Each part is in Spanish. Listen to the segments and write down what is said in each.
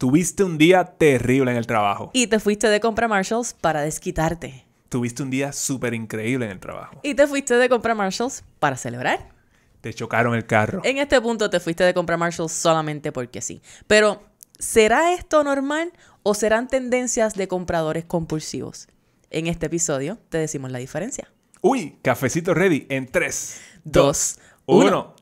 Tuviste un día terrible en el trabajo. Y te fuiste de compra Marshalls para desquitarte. Tuviste un día súper increíble en el trabajo. Y te fuiste de compra Marshalls para celebrar. Te chocaron el carro. En este punto te fuiste de compra Marshalls solamente porque sí. Pero, ¿será esto normal o serán tendencias de compradores compulsivos? En este episodio te decimos la diferencia. Uy, cafecito ready en 3, 2, 1.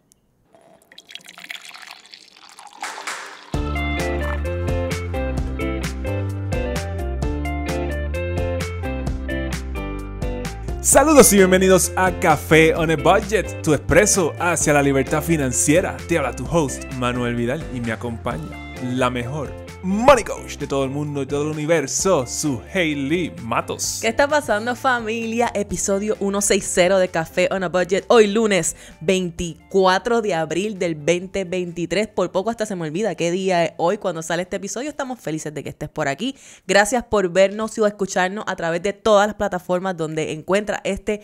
Saludos y bienvenidos a Café on a Budget, tu expreso hacia la libertad financiera. Te habla tu host Manuel Vidal y me acompaña la mejor Money Coach de todo el mundo y todo el universo, su Hailey Matos. ¿Qué está pasando familia? Episodio 160 de Café on a Budget, hoy lunes 24 de abril del 2023. Por poco hasta se me olvida qué día es hoy cuando sale este episodio. Estamos felices de que estés por aquí. Gracias por vernos y escucharnos a través de todas las plataformas donde encuentra este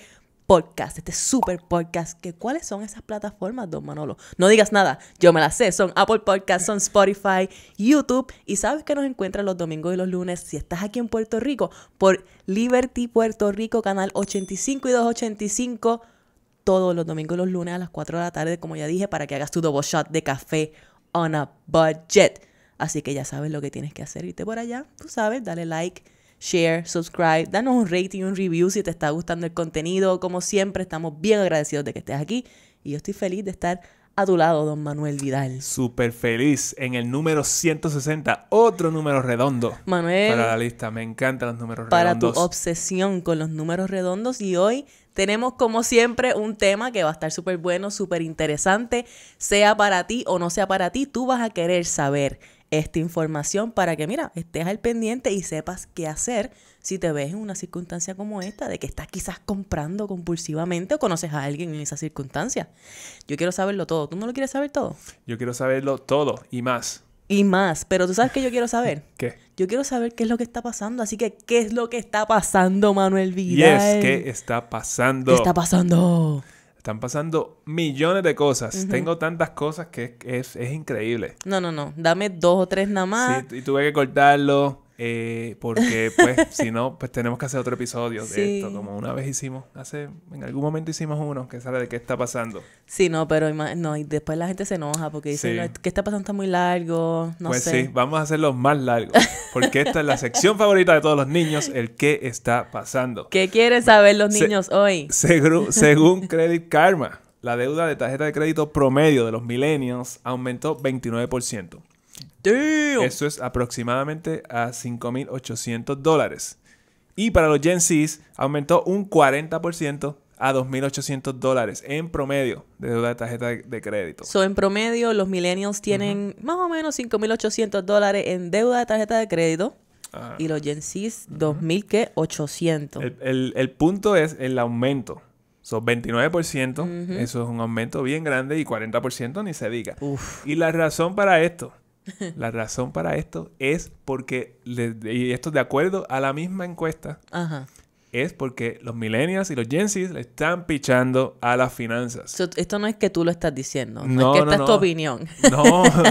podcast, este super podcast, que cuáles son esas plataformas, don Manolo. No digas nada, yo me las sé, son Apple Podcasts, son Spotify, YouTube, y sabes que nos encuentras los domingos y los lunes, si estás aquí en Puerto Rico, por Liberty Puerto Rico, canal 85 y 285, todos los domingos y los lunes a las 4 de la tarde, como ya dije, para que hagas tu double shot de café on a budget. Así que ya sabes lo que tienes que hacer, irte por allá, tú sabes, dale like, share, subscribe, danos un rating, un review si te está gustando el contenido. Como siempre, estamos bien agradecidos de que estés aquí y yo estoy feliz de estar a tu lado, don Manuel Vidal. Súper feliz en el número 160, otro número redondo. Manuel. Para la lista, me encantan los números redondos. Para tu obsesión con los números redondos y hoy tenemos como siempre un tema que va a estar súper bueno, súper interesante, sea para ti o no sea para ti, tú vas a querer saber esta información para que, mira, estés al pendiente y sepas qué hacer si te ves en una circunstancia como esta, de que estás quizás comprando compulsivamente o conoces a alguien en esa circunstancia. Yo quiero saberlo todo. ¿Tú no lo quieres saber todo? Yo quiero saberlo todo y más. Y más, pero tú sabes que yo quiero saber. ¿Qué? Yo quiero saber qué es lo que está pasando, así que ¿qué es lo que está pasando, Manuel Vidal? es ¿qué está pasando? ¿Qué está pasando? Están pasando millones de cosas. Tengo tantas cosas que es, es, es, increíble. No, no, no. Dame dos o tres nada más. Sí, y tuve que cortarlo. Eh, porque, pues, si no, pues tenemos que hacer otro episodio de esto. Como una vez hicimos, hace, en algún momento hicimos uno que sabe de qué está pasando. Sí, no, pero no, y después la gente se enoja porque dice, ¿qué está pasando? Está muy largo. No pues sí, vamos a hacerlo más largo. Porque esta es la sección favorita de todos los niños, el qué está pasando. ¿Qué quieren saber los niños hoy? Según, según Credit Karma, la deuda de tarjeta de crédito promedio de los millennials aumentó 29%. Eso es aproximadamente a 5.800 dólares. Y para los Gen Zs aumentó un 40% a 2.800 dólares en promedio de deuda de tarjeta de, crédito. So, en promedio, los millennials tienen más o menos 5.800 dólares en deuda de tarjeta de crédito. Ah. Y los Gen Zs, 2.800. El, el, punto es el aumento. Son 29%, eso es un aumento bien grande, y 40% ni se diga. Y la razón para esto La razón para esto es porque, y esto de acuerdo a la misma encuesta, es porque los millennials y los Gen le están pichando a las finanzas. esto no es que tú lo estás diciendo, no, es que esta es tu opinión. No,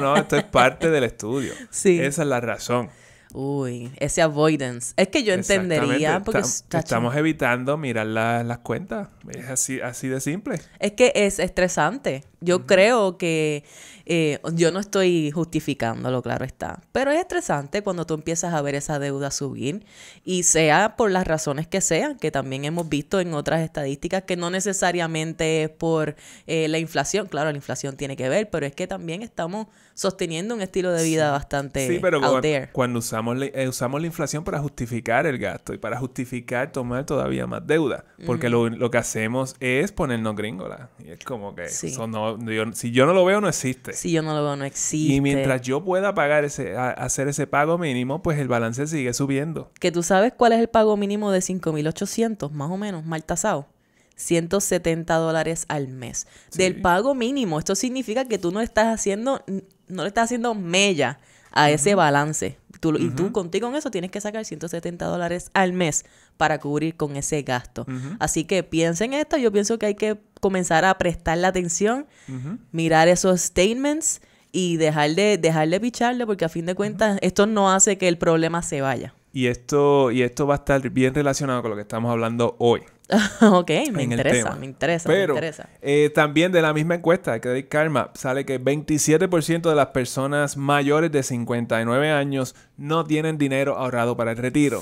no, esto es parte del estudio. Sí. Esa es la razón. Uy, ese avoidance. Es que yo entendería porque... estamos evitando mirar las cuentas. Es así, así de simple. Es que es estresante. Yo creo que eh, yo no estoy justificándolo, claro está. Pero es estresante cuando tú empiezas a ver esa deuda subir y sea por las razones que sean, que también hemos visto en otras estadísticas que no necesariamente es por eh, la inflación. Claro, la inflación tiene que ver, pero es que también estamos sosteniendo un estilo de vida bastante sí, pero out cuando, there. cuando usamos, eh, usamos la inflación para justificar el gasto y para justificar tomar todavía más deuda, porque lo, lo que hacemos hacemos es ponernos gringola. Y es como que no, si yo no lo veo, no existe. Si yo no lo veo, no existe. Y mientras yo pueda pagar ese, hacer ese pago mínimo, pues el balance sigue subiendo. Que tú sabes cuál es el pago mínimo de 5.800, más o menos, mal tasado. 170 dólares al mes. Del pago mínimo. Esto significa que tú no estás haciendo, no le estás haciendo mella a ese balance y tú contigo en eso tienes que sacar 170 dólares al mes para cubrir con ese gasto. Así que piensa en esto, yo pienso que hay que comenzar a prestar la atención, mirar esos statements y dejar de, dejar de picharle porque a fin de cuentas esto no hace que el problema se vaya. Y esto, y esto va a estar bien relacionado con lo que estamos hablando hoy. ok, me interesa, me interesa, Pero, eh, me interesa. también de la misma encuesta de Karma sale que 27% de las personas mayores de 59 años no tienen dinero ahorrado para el retiro.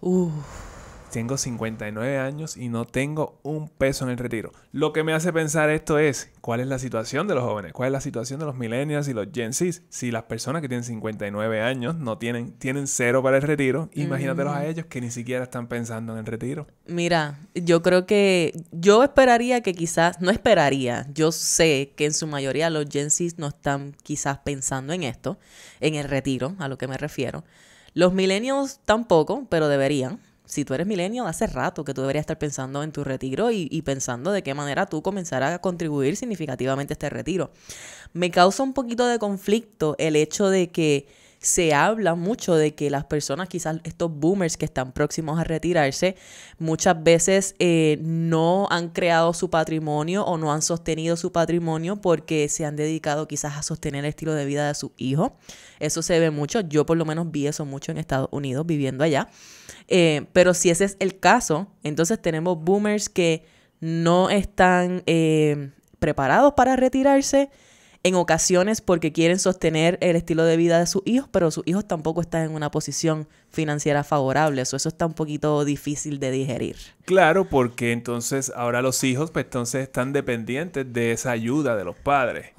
Uff. Tengo 59 años y no tengo un peso en el retiro. Lo que me hace pensar esto es, ¿cuál es la situación de los jóvenes? ¿Cuál es la situación de los millennials y los Gen Z? Si las personas que tienen 59 años no tienen, tienen cero para el retiro, imagínate imagínatelos a mm. ellos que ni siquiera están pensando en el retiro. Mira, yo creo que yo esperaría que quizás, no esperaría, yo sé que en su mayoría los Gen Z no están quizás pensando en esto, en el retiro, a lo que me refiero. Los millennials tampoco, pero deberían si tú eres milenio, hace rato que tú deberías estar pensando en tu retiro y, pensando de qué manera tú comenzarás a contribuir significativamente a este retiro. Me causa un poquito de conflicto el hecho de que se habla mucho de que las personas, quizás estos boomers que están próximos a retirarse, muchas veces eh, no han creado su patrimonio o no han sostenido su patrimonio porque se han dedicado quizás a sostener el estilo de vida de su hijo. Eso se ve mucho. Yo por lo menos vi eso mucho en Estados Unidos, viviendo allá. Eh, pero si ese es el caso, entonces tenemos boomers que no están eh, preparados para retirarse en ocasiones porque quieren sostener el estilo de vida de sus hijos, pero sus hijos tampoco están en una posición financiera favorable. Eso, eso está un poquito difícil de digerir. Claro, porque entonces ahora los hijos pues entonces están dependientes de esa ayuda de los padres.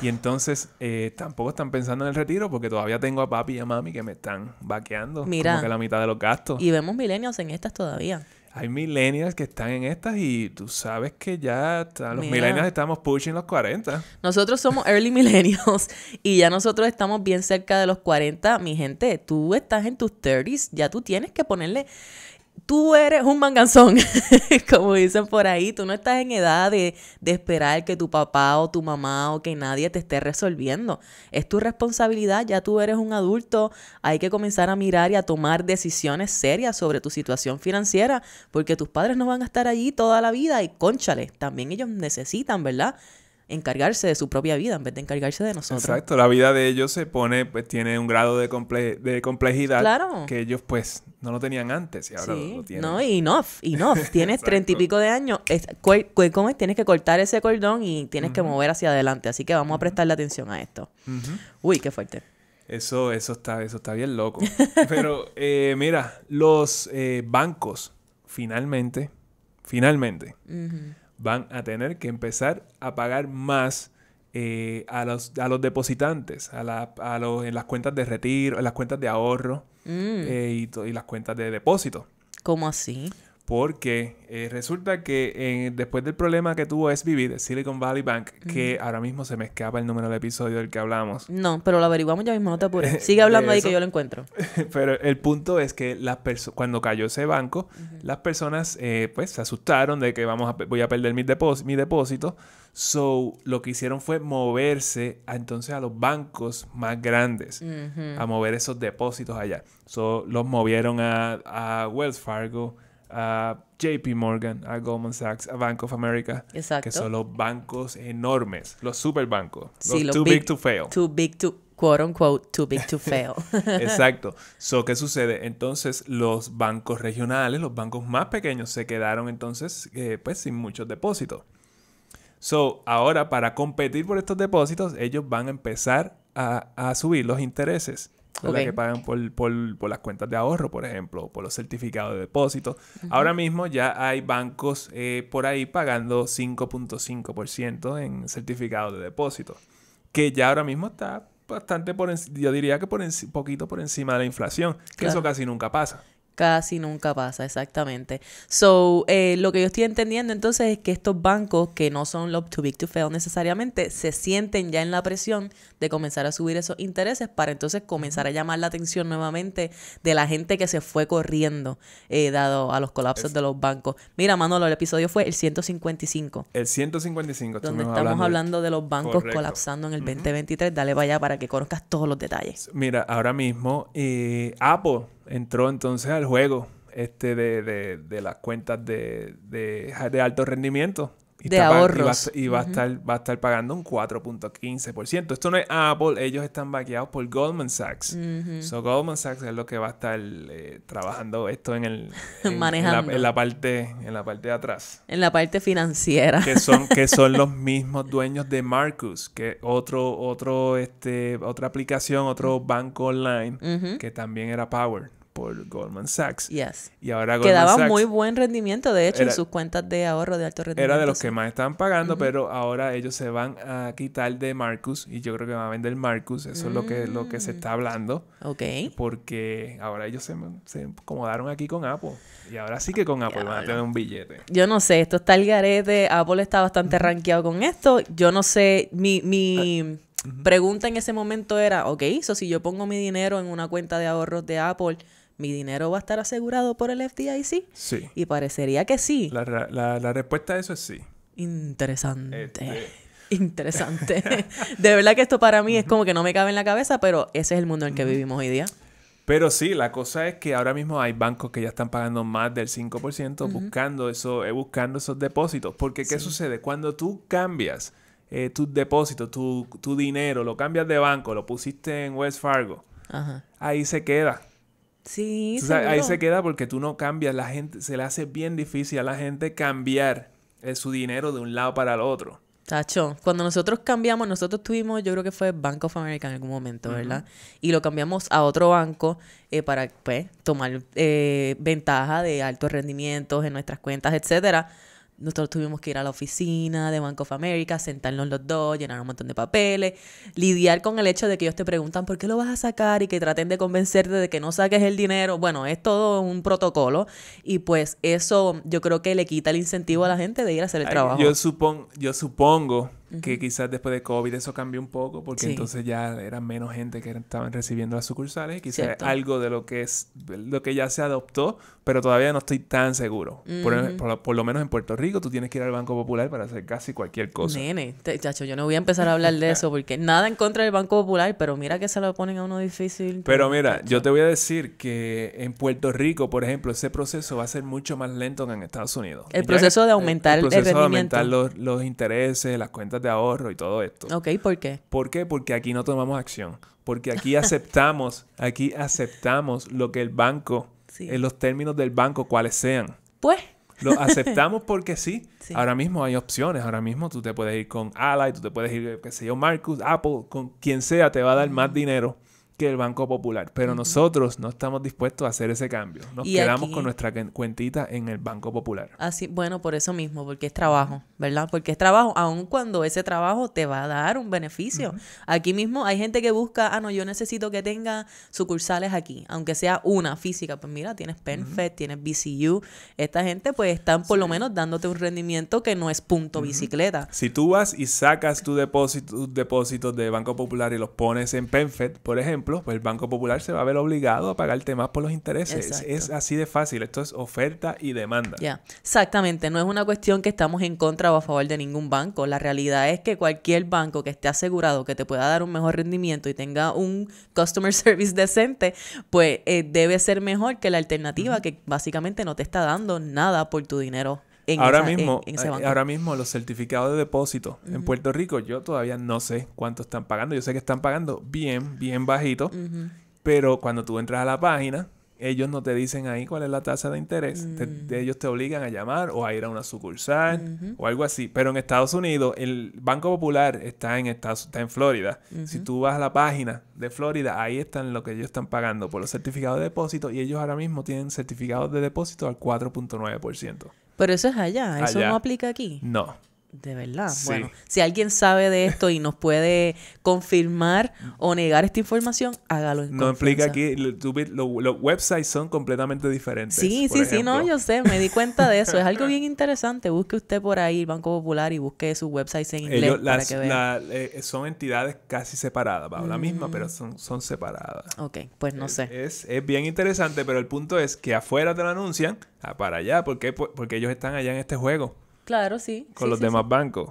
Y entonces eh, tampoco están pensando en el retiro porque todavía tengo a papi y a mami que me están vaqueando. Como que la mitad de los gastos. Y vemos milenios en estas todavía hay millennials que están en estas y tú sabes que ya los millennials estamos pushing los 40. Nosotros somos early millennials y ya nosotros estamos bien cerca de los 40. Mi gente, tú estás en tus 30s, ya tú tienes que ponerle tú eres un manganzón, como dicen por ahí, tú no estás en edad de, esperar que tu papá o tu mamá o que nadie te esté resolviendo. Es tu responsabilidad, ya tú eres un adulto, hay que comenzar a mirar y a tomar decisiones serias sobre tu situación financiera, porque tus padres no van a estar allí toda la vida y cónchale, también ellos necesitan, ¿verdad? encargarse de su propia vida en vez de encargarse de nosotros. Exacto, la vida de ellos se pone, pues tiene un grado de, complejidad que ellos pues no lo tenían antes y ahora lo, tienen. No, y no, y tienes treinta y pico de años, es, Tienes que cortar ese cordón y tienes que mover hacia adelante, así que vamos a prestarle atención a esto. Uy, qué fuerte. Eso, eso, está, eso está bien loco. Pero eh, mira, los eh, bancos finalmente, finalmente, van a tener que empezar a pagar más eh, a, los, a, los, depositantes, a, la, a los, en las cuentas de retiro, en las cuentas de ahorro mm. eh, y, y, las cuentas de depósito. ¿Cómo así? porque eh, resulta que eh, después del problema que tuvo SBB de Silicon Valley Bank, que ahora mismo se me escapa el número del episodio del que hablamos. No, pero lo averiguamos ya mismo, no te apures. Sigue hablando ahí que yo lo encuentro. pero el punto es que las cuando cayó ese banco, las personas eh, pues se asustaron de que vamos voy a perder mi, mi depósito. So, lo que hicieron fue moverse entonces a los bancos más grandes, a mover esos depósitos allá. So, los movieron a, a Wells Fargo, a JP Morgan, a Goldman Sachs, a Bank of America, que son los bancos enormes, los superbancos, sí, los, too big, to fail. Too big to quote unquote too big to fail. Exacto. So, ¿qué sucede? Entonces, los bancos regionales, los bancos más pequeños se quedaron entonces eh, pues sin muchos depósitos. So, ahora para competir por estos depósitos, ellos van a empezar a, a subir los intereses la que pagan por, las cuentas de ahorro, por ejemplo, por los certificados de depósito. Ahora mismo ya hay bancos eh, por ahí pagando 5.5% en certificados de depósito, que ya ahora mismo está bastante por, yo diría que por poquito por encima de la inflación, que eso casi nunca pasa. Casi nunca pasa, exactamente. So, eh, lo que yo estoy entendiendo entonces es que estos bancos, que no son los too big to fail necesariamente, se sienten ya en la presión de comenzar a subir esos intereses para entonces comenzar a llamar la atención nuevamente de la gente que se fue corriendo, eh, dado a los colapsos de los bancos. Mira, Manolo, el episodio fue el 155. El 155, donde estamos hablando, de los bancos colapsando en el 2023. Dale vaya para que conozcas todos los detalles. Mira, ahora mismo eh, Apple entró entonces al juego este de, las cuentas de, de, alto rendimiento. Y de Y, va, a estar, va, a estar, pagando un 4.15%. Esto no es Apple, ellos están vaqueados por Goldman Sachs. Goldman Sachs es lo que va a estar eh, trabajando esto en el en, la, parte en la parte de atrás. En la parte financiera. Que son que son los mismos dueños de Marcus, que otro otro este otra aplicación, otro banco online que también era Power por Goldman Sachs. Y ahora Goldman que muy buen rendimiento, de hecho, en sus cuentas de ahorro de alto rendimiento. Era de los que más estaban pagando, pero ahora ellos se van a quitar de Marcus y yo creo que van a vender Marcus. Eso es lo que, lo que se está mm. hablando. Ok. Porque ahora ellos se, se acomodaron aquí con Apple. Y ahora sí que con Apple van a tener un billete. Yo no sé, esto está el garete. Apple está bastante rankeado con esto. Yo no sé, mi... mi... Ah, pregunta en ese momento era, ok, Eso si yo pongo mi dinero en una cuenta de ahorros de Apple, ¿Mi dinero va a estar asegurado por el FDIC? Sí. Y parecería que sí. La, respuesta a eso es sí. Interesante. Este. Interesante. de verdad que esto para mí es como que no me cabe en la cabeza, pero ese es el mundo en el que vivimos hoy día. Pero sí, la cosa es que ahora mismo hay bancos que ya están pagando más del 5% buscando, eso, eh, buscando esos depósitos. Porque ¿qué sucede? Cuando tú cambias eh, tus depósitos, tu, dinero, lo cambias de banco, lo pusiste en West Fargo, ahí se queda. Sí, ahí se queda porque tú no cambias, la gente se le hace bien difícil a la gente cambiar eh, su dinero de un lado para el otro. Tacho, cuando nosotros cambiamos, nosotros tuvimos, yo creo que fue Bank of America en algún momento, ¿verdad? Y lo cambiamos a otro banco eh, para pues, tomar eh, ventaja de altos rendimientos en nuestras cuentas, etcétera nosotros tuvimos que ir a la oficina de Bank of America, sentarnos los dos, llenar un montón de papeles, lidiar con el hecho de que ellos te preguntan por qué lo vas a sacar y que traten de convencerte de que no saques el dinero. Bueno, es todo un protocolo y pues eso yo creo que le quita el incentivo a la gente de ir a hacer el trabajo. Yo, supon yo supongo que quizás después de COVID eso cambió un poco, porque entonces ya era menos gente que estaban recibiendo las sucursales. Quizás algo de lo que es lo que ya se adoptó, pero todavía no estoy tan seguro. por, lo menos en Puerto Rico tú tienes que ir al Banco Popular para hacer casi cualquier cosa. Nene, chacho, yo no voy a empezar a hablar de eso porque nada en contra del Banco Popular, pero mira que se lo ponen a uno difícil. Pero mira, yo te voy a decir que en Puerto Rico, por ejemplo, ese proceso va a ser mucho más lento que en Estados Unidos. El proceso de aumentar el, rendimiento el de aumentar los intereses, las cuentas de ahorro y todo esto. Ok, ¿por qué? ¿Por qué? Porque aquí no tomamos acción. Porque aquí aceptamos, aquí aceptamos lo que el banco, en los términos del banco, cuales sean. Pues. Lo aceptamos porque sí. Ahora mismo hay opciones. Ahora mismo tú te puedes ir con Ally, tú te puedes ir, qué sé yo, Marcus, Apple, con quien sea, te va a dar más dinero que el Banco Popular, pero nosotros no estamos dispuestos a hacer ese cambio. Nos quedamos con nuestra cuentita en el Banco Popular. Así, bueno, por eso mismo, porque es trabajo, ¿verdad? Porque es trabajo, aun cuando ese trabajo te va a dar un beneficio. Aquí mismo hay gente que busca, ah, no, yo necesito que tenga sucursales aquí, aunque sea una física, pues mira, tienes PenFed, tienes BCU, esta gente pues están por lo menos dándote un rendimiento que no es punto bicicleta. Si tú vas y sacas tu depósito, tus depósitos de Banco Popular y los pones en PenFed, por ejemplo, pues el Banco Popular se va a ver obligado a pagarte más por los intereses. Es, así de fácil. Esto es oferta y demanda. Ya, exactamente. No es una cuestión que estamos en contra o a favor de ningún banco. La realidad es que cualquier banco que esté asegurado que te pueda dar un mejor rendimiento y tenga un customer service decente, pues eh, debe ser mejor que la alternativa que básicamente no te está dando nada por tu dinero ahora mismo, eh, Ahora mismo los certificados de depósito en Puerto Rico, yo todavía no sé cuánto están pagando. Yo sé que están pagando bien, bien bajito, pero cuando tú entras a la página, ellos no te dicen ahí cuál es la tasa de interés. Mm. ellos te obligan a llamar o a ir a una sucursal o algo así. Pero en Estados Unidos, el Banco Popular está en Estados, está en Florida. Si tú vas a la página de Florida, ahí están lo que ellos están pagando por los certificados de depósito y ellos ahora mismo tienen certificados de depósito al 4.9%. Pero eso es allá, eso no aplica aquí. No. De verdad. Bueno, si alguien sabe de esto y nos puede confirmar o negar esta información, hágalo en No explica aquí, los websites son completamente diferentes. Sí, sí, sí, no, yo sé, me di cuenta de eso. Es algo bien interesante. Busque usted por ahí Banco Popular y busque sus websites en inglés eh, son entidades casi separadas, bajo la misma, pero mm. son, son separadas. Ok, pues no sé. Es, bien interesante, pero el punto es que afuera te lo anuncian, ah, para allá, porque, porque ellos están allá en este juego. Claro, sí. Con los demás bancos.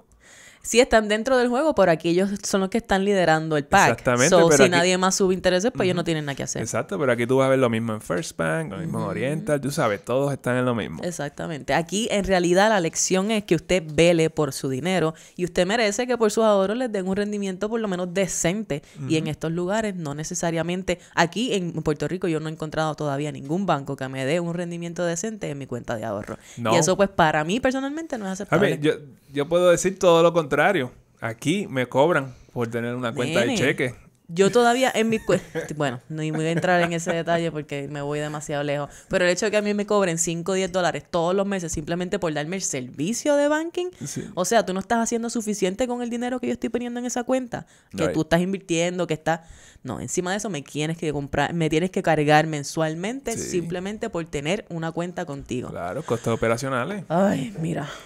Si están dentro del juego, por aquí ellos son los que están liderando el pack. Exactamente. si nadie más sube intereses, pues ellos no tienen nada que hacer. Exacto, pero aquí tú vas a ver lo mismo en First Bank, lo mismo en Oriental, tú sabes, todos están en lo mismo. Exactamente. Aquí en realidad la lección es que usted vele por su dinero y usted merece que por sus ahorros les den un rendimiento por lo menos decente. Y en estos lugares no necesariamente, aquí en Puerto Rico yo no he encontrado todavía ningún banco que me dé un rendimiento decente en mi cuenta de ahorro. Y eso pues para mí personalmente no es aceptable. A ver, yo, yo puedo decir todo lo contrario contrario, aquí me cobran por tener una cuenta de cheque. Yo todavía en mi cuenta... bueno, no voy a entrar en ese detalle porque me voy demasiado lejos, pero el hecho de que a mí me cobren 5 o 10 dólares todos los meses simplemente por darme el servicio de banking, o sea, tú no estás haciendo suficiente con el dinero que yo estoy poniendo en esa cuenta, que tú estás invirtiendo, que está, No, encima de eso me tienes que comprar, me tienes que cargar mensualmente simplemente por tener una cuenta contigo. Claro, costos operacionales. Ay, mira.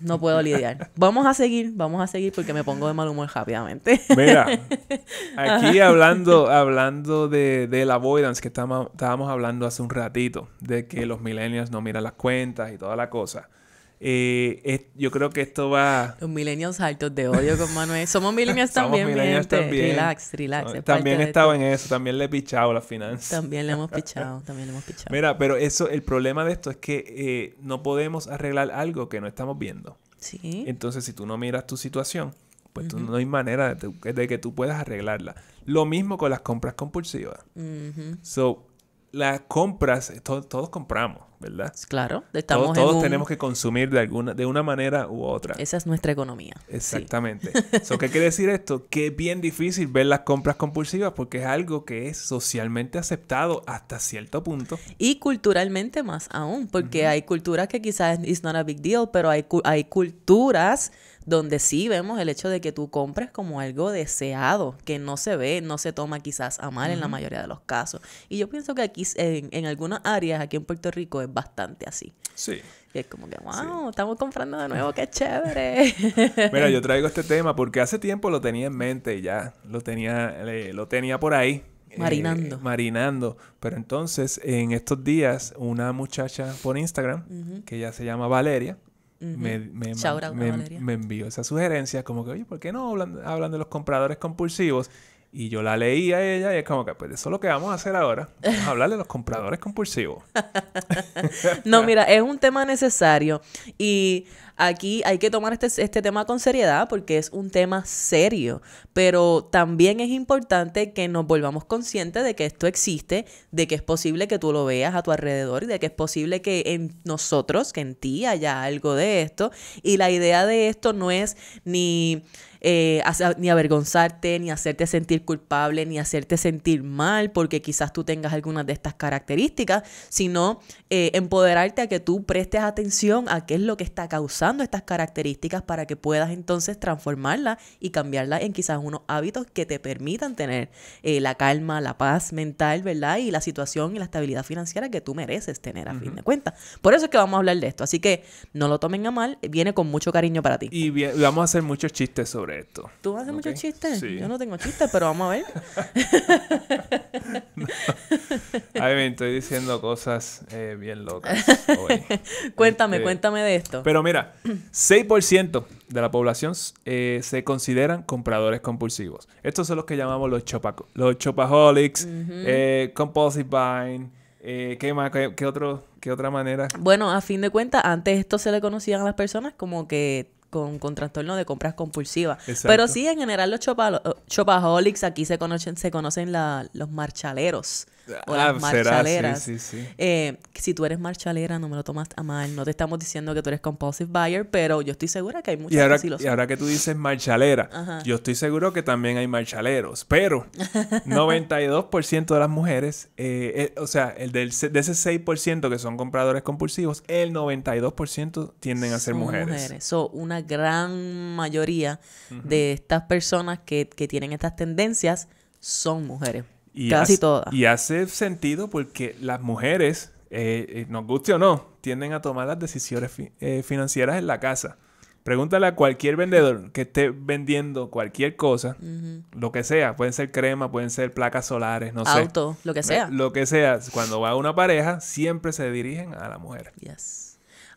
no puedo lidiar. Vamos a seguir, vamos a seguir porque me pongo de mal humor rápidamente. Mira, aquí hablando, hablando de, la avoidance que estábamos, estábamos hablando hace un ratito, de que los millennials no miran las cuentas y toda la cosa. Eh, yo creo que esto va. Los millennials altos de odio con Manuel. Somos millennials también, también. Relax, relax. también estaba en eso, también le he pichado las finanzas. También le hemos pichado, también le hemos pichado. Mira, pero eso, el problema de esto es que eh, no podemos arreglar algo que no estamos viendo. Sí. Entonces, si tú no miras tu situación, pues no hay manera de, que tú puedas arreglarla. Lo mismo con las compras compulsivas. So, las compras, todos compramos. ¿verdad? Claro, todos, tenemos que consumir de alguna de una manera u otra. Esa es nuestra economía. Exactamente. ¿Qué quiere decir esto? Que es bien difícil ver las compras compulsivas porque es algo que es socialmente aceptado hasta cierto punto. Y culturalmente más aún, porque hay culturas que quizás it's not a big deal, pero hay, hay culturas donde sí vemos el hecho de que tú compras como algo deseado, que no se ve, no se toma quizás a mal en la mayoría de los casos. Y yo pienso que aquí, en, algunas áreas, aquí en Puerto Rico, es bastante así. Sí. Y es como que, wow, estamos comprando de nuevo, qué chévere. Mira, yo traigo este tema porque hace tiempo lo tenía en mente y ya lo tenía, lo tenía por ahí. Eh, marinando. Eh, marinando. Pero entonces, en estos días, una muchacha por Instagram, que ya se llama Valeria, me, me, envió esa sugerencia como que, oye, ¿por qué no hablan, de los compradores compulsivos? Y yo la leí a ella y es como que, pues eso es lo que vamos a hacer ahora, vamos hablar de los compradores compulsivos. no, mira, es un tema necesario y aquí hay que tomar este, este, tema con seriedad porque es un tema serio, pero también es importante que nos volvamos conscientes de que esto existe, de que es posible que tú lo veas a tu alrededor y de que es posible que en nosotros, que en ti haya algo de esto. Y la idea de esto no es ni... Eh, ni avergonzarte, ni hacerte sentir culpable, ni hacerte sentir mal porque quizás tú tengas algunas de estas características, sino eh, empoderarte a que tú prestes atención a qué es lo que está causando estas características para que puedas entonces transformarla y cambiarla en quizás unos hábitos que te permitan tener eh, la calma, la paz mental, ¿verdad? Y la situación y la estabilidad financiera que tú mereces tener a fin de cuentas. Por eso es que vamos a hablar de esto. Así que no lo tomen a mal, viene con mucho cariño para ti. Y vamos a hacer muchos chistes sobre esto. ¿Tú vas a hacer muchos chistes? Yo no tengo chistes, pero vamos a ver. Ay, me estoy diciendo cosas eh, bien locas. cuéntame, este, cuéntame de esto. Pero mira, 6% de la población eh, se consideran compradores compulsivos. Estos son los que llamamos los, los chopaholics, eh, compulsive buying, eh, ¿qué, más, qué, otro, ¿qué otra manera? Bueno, a fin de cuentas, antes esto se le conocían a las personas como que con, trastorno de compras compulsivas. Pero sí, en general los chopaholics aquí se conocen, se conocen los marchaleros. Ah, o marchaleras. Eh, si tú eres marchalera, no me lo tomas a mal. No te estamos diciendo que tú eres compulsive buyer, pero yo estoy segura que hay muchas y ahora, que Y ahora que tú dices marchalera, yo estoy seguro que también hay marchaleros, pero 92% de las mujeres, eh, eh, o sea, el de ese 6% que son compradores compulsivos, el 92% tienden a ser son mujeres. una gran mayoría de estas personas que, que tienen estas tendencias son mujeres. Y Casi hace, Y hace sentido porque las mujeres, eh, eh, nos guste o no, tienden a tomar las decisiones eh, financieras en la casa. Pregúntale a cualquier vendedor que esté vendiendo cualquier cosa, lo que sea, pueden ser crema, pueden ser placas solares, no sé. Auto, lo que sea. Lo que sea, cuando va una pareja, siempre se dirigen a la mujer. Yes.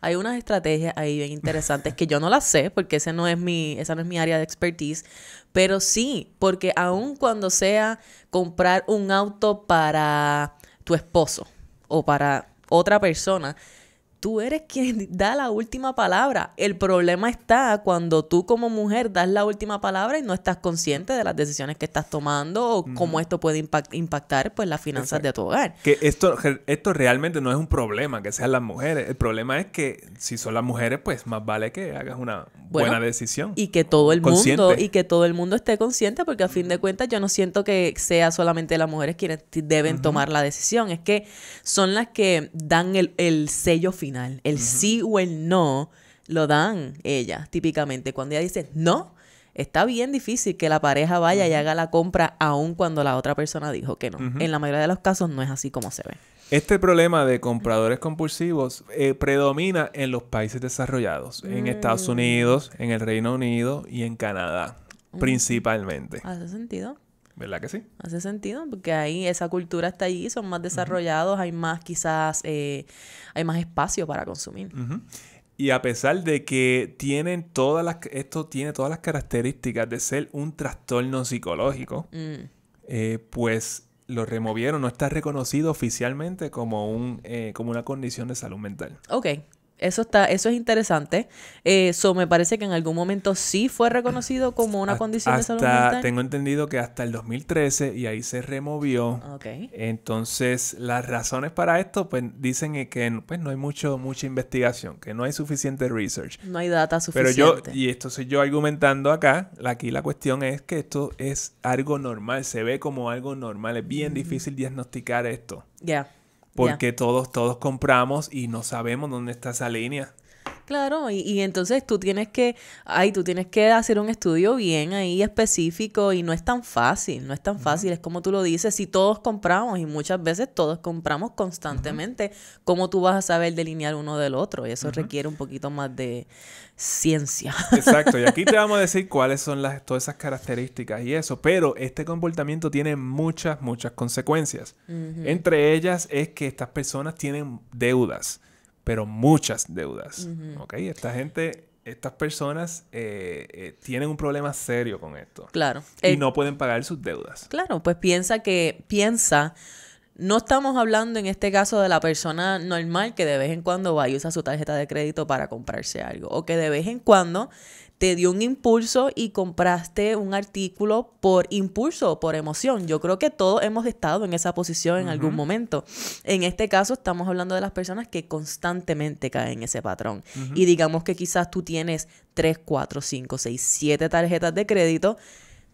Hay unas estrategias ahí bien interesantes que yo no las sé porque ese no es mi, esa no es mi área de expertise, pero sí, porque aun cuando sea comprar un auto para tu esposo o para otra persona, Tú eres quien da la última palabra. El problema está cuando tú como mujer das la última palabra y no estás consciente de las decisiones que estás tomando o cómo esto puede impactar pues las finanzas de tu hogar. Que esto, esto realmente no es un problema que sean las mujeres. El problema es que si son las mujeres, pues más vale que hagas una buena decisión. Y que todo el mundo, y que todo el mundo esté consciente, porque a fin de cuentas yo no siento que sea solamente las mujeres quienes deben tomar la decisión. Es que son las que dan el, el sello final el sí o el no lo dan ellas típicamente. Cuando ella dice no, está bien difícil que la pareja vaya y haga la compra aun cuando la otra persona dijo que no. En la mayoría de los casos no es así como se ve. Este problema de compradores compulsivos eh, predomina en los países desarrollados, en Estados mm. Unidos, en el Reino Unido y en Canadá, principalmente. ¿Hace sentido? ¿Verdad que sí? Hace sentido, porque ahí esa cultura está ahí, son más desarrollados, hay más quizás, eh, hay más espacio para consumir. Y a pesar de que tienen todas las, esto tiene todas las características de ser un trastorno psicológico, mm. eh, pues lo removieron, no está reconocido oficialmente como, un, eh, como una condición de salud mental. Ok, eso está, eso es interesante. Eso eh, me parece que en algún momento sí fue reconocido como una condición de salud Tengo entendido que hasta el 2013 y ahí se removió. Entonces, las razones para esto, pues dicen que pues, no hay mucho, mucha investigación, que no hay suficiente research. No hay data suficiente. Pero yo, y esto soy yo argumentando acá, aquí la cuestión es que esto es algo normal, se ve como algo normal. Es bien difícil diagnosticar esto. Ya. Porque todos, todos compramos y no sabemos dónde está esa línea. Claro, y, entonces tú tienes que, ay, tú tienes que hacer un estudio bien ahí específico y no es tan fácil, no es tan fácil, es como tú lo dices, si todos compramos y muchas veces todos compramos constantemente, ¿cómo tú vas a saber delinear uno del otro? Y eso requiere un poquito más de ciencia. Exacto, y aquí te vamos a decir cuáles son las, todas esas características y eso, pero este comportamiento tiene muchas, muchas consecuencias. Entre ellas es que estas personas tienen deudas pero muchas deudas. Esta gente, estas personas eh, eh, tienen un problema serio con esto. Claro. Y eh, no pueden pagar sus deudas. Claro, pues piensa que, piensa, no estamos hablando en este caso de la persona normal que de vez en cuando va y usa su tarjeta de crédito para comprarse algo o que de vez en cuando te dio un impulso y compraste un artículo por impulso, o por emoción. Yo creo que todos hemos estado en esa posición en algún momento. En este caso estamos hablando de las personas que constantemente caen en ese patrón. Y digamos que quizás tú tienes 3, 4, 5, 6, 7 tarjetas de crédito,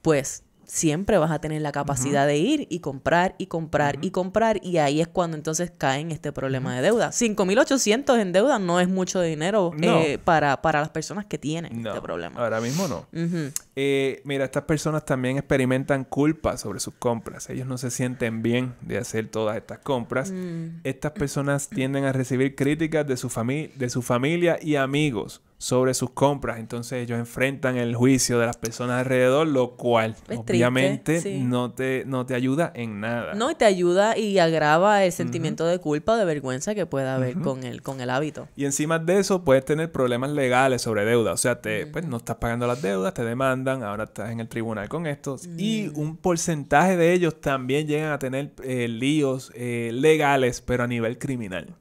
pues siempre vas a tener la capacidad de ir y comprar y comprar y comprar y ahí es cuando entonces caen en este problema de de deuda. 5.800 en deuda no es mucho dinero eh, para, las personas que tienen este problema. Ahora mismo no. Eh, mira, estas personas también experimentan culpa sobre sus compras. Ellos no se sienten bien de hacer todas estas compras. Mm. Estas personas tienden a recibir críticas de su, de su familia y amigos sobre sus compras. Entonces ellos enfrentan el juicio de las personas alrededor, lo cual obviamente no, te, no te ayuda en nada. No, y te ayuda y agrava el sentimiento de culpa o de vergüenza que pueda haber con, el, con el hábito. Y encima de eso puedes tener problemas legales sobre deuda. O sea, te, pues, no estás pagando las deudas, te demandan, ahora estás en el tribunal con esto Y mm. un porcentaje de ellos también llegan a tener eh, líos eh, legales, pero a nivel criminal.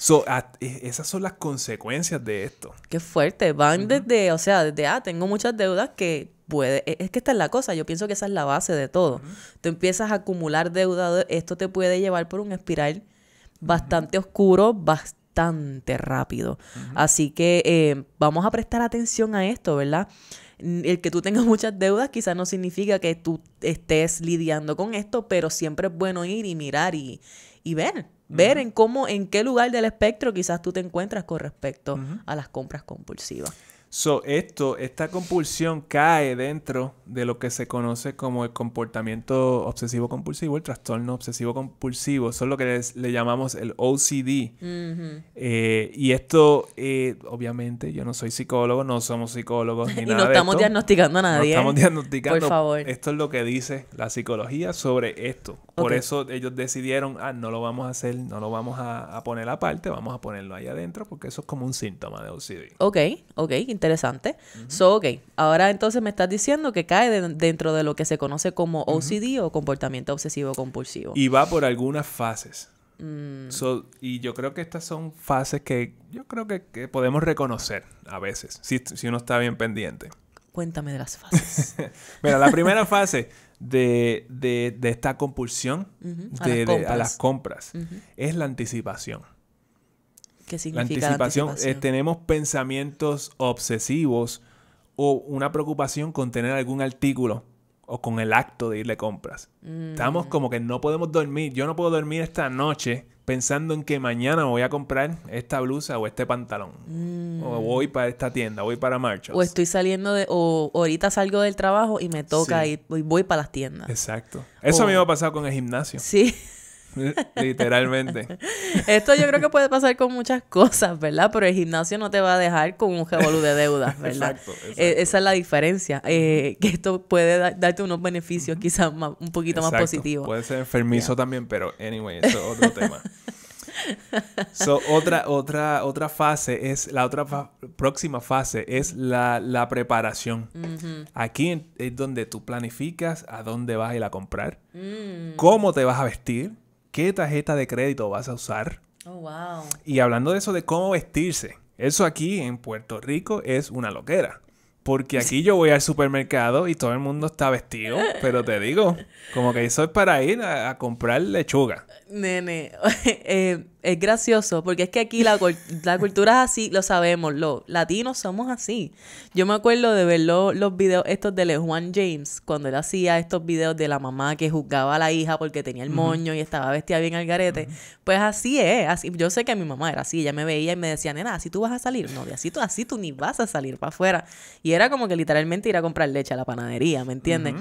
So, e, esas son las consecuencias de esto. Qué fuerte. Van desde, o sea, desde, ah, tengo muchas deudas que puede. E, es que esta es la cosa. Yo pienso que esa es la base de todo. Tú empiezas a acumular deuda. Esto te puede llevar por un espiral bastante oscuro, bastante rápido. Así que eh, vamos a prestar atención a esto, ¿verdad? el que tú tengas muchas deudas quizás no significa que tú estés lidiando con esto, pero siempre es bueno ir y mirar y ver ver en cómo, en qué lugar del espectro quizás tú te encuentras con respecto a las compras compulsivas. So, esto, esta compulsión cae dentro de lo que se conoce como el comportamiento obsesivo compulsivo, el trastorno obsesivo compulsivo. Eso es lo que le llamamos el OCD. Eh, y esto, eh, obviamente, yo no soy psicólogo, no somos psicólogos ni nada. Y no estamos diagnosticando a nadie. No ¿eh? estamos diagnosticando. Por favor. Esto es lo que dice la psicología sobre esto. Por eso ellos decidieron, ah, no lo vamos a hacer, no lo vamos a, poner aparte, vamos a ponerlo ahí adentro, porque eso es como un síntoma de OCD. Ok, ok, interesante. So, ok, ahora entonces me estás diciendo que cae dentro de lo que se conoce como OCD o comportamiento obsesivo compulsivo. Y va por algunas fases. Mm. y yo creo que estas son fases que yo creo que, podemos reconocer a veces, si, uno está bien pendiente cuéntame de las fases. Mira, la primera fase de, esta compulsión a, las compras es la anticipación. ¿Qué significa la anticipación? tenemos pensamientos obsesivos o una preocupación con tener algún artículo o con el acto de irle compras. Mm. Estamos como que no podemos dormir. Yo no puedo dormir esta noche pensando en que mañana voy a comprar esta blusa o este pantalón. Mm. O voy para esta tienda, voy para marchas O estoy saliendo de, o ahorita salgo del trabajo y me toca ir, y voy para las tiendas. Exacto. Eso a mí ha pasado con el gimnasio. Sí. Literalmente. Esto yo creo que puede pasar con muchas cosas, ¿verdad? Pero el gimnasio no te va a dejar con un revolú de deudas, ¿verdad? exacto, eh, esa es la diferencia. Eh, que esto puede darte unos beneficios quizás un poquito más positivos. Puede ser enfermizo también, pero anyway, eso es otro tema. otra, otra, otra fase es, la otra próxima fase es la, preparación. Aquí es donde tú planificas a dónde vas a ir a comprar, mm. cómo te vas a vestir, qué tarjeta de crédito vas a usar. Oh, wow. Y hablando de eso de cómo vestirse, eso aquí en Puerto Rico es una loquera. Porque aquí yo voy al supermercado y todo el mundo está vestido, pero te digo, como que eso es para ir a, comprar lechuga. Nene, eh, es gracioso, porque es que aquí la, cultura es así, lo sabemos, los latinos somos así. Yo me acuerdo de ver los videos estos de Le Juan James, cuando él hacía estos videos de la mamá que juzgaba a la hija porque tenía el moño y estaba vestida bien al garete. Pues así es, así. yo sé que mi mamá era así, ella me veía y me decía, nena, así tú vas a salir. No, de así tú, así tú ni vas a salir para afuera. Y era como que literalmente ir a comprar leche a la panadería, ¿me entiendes?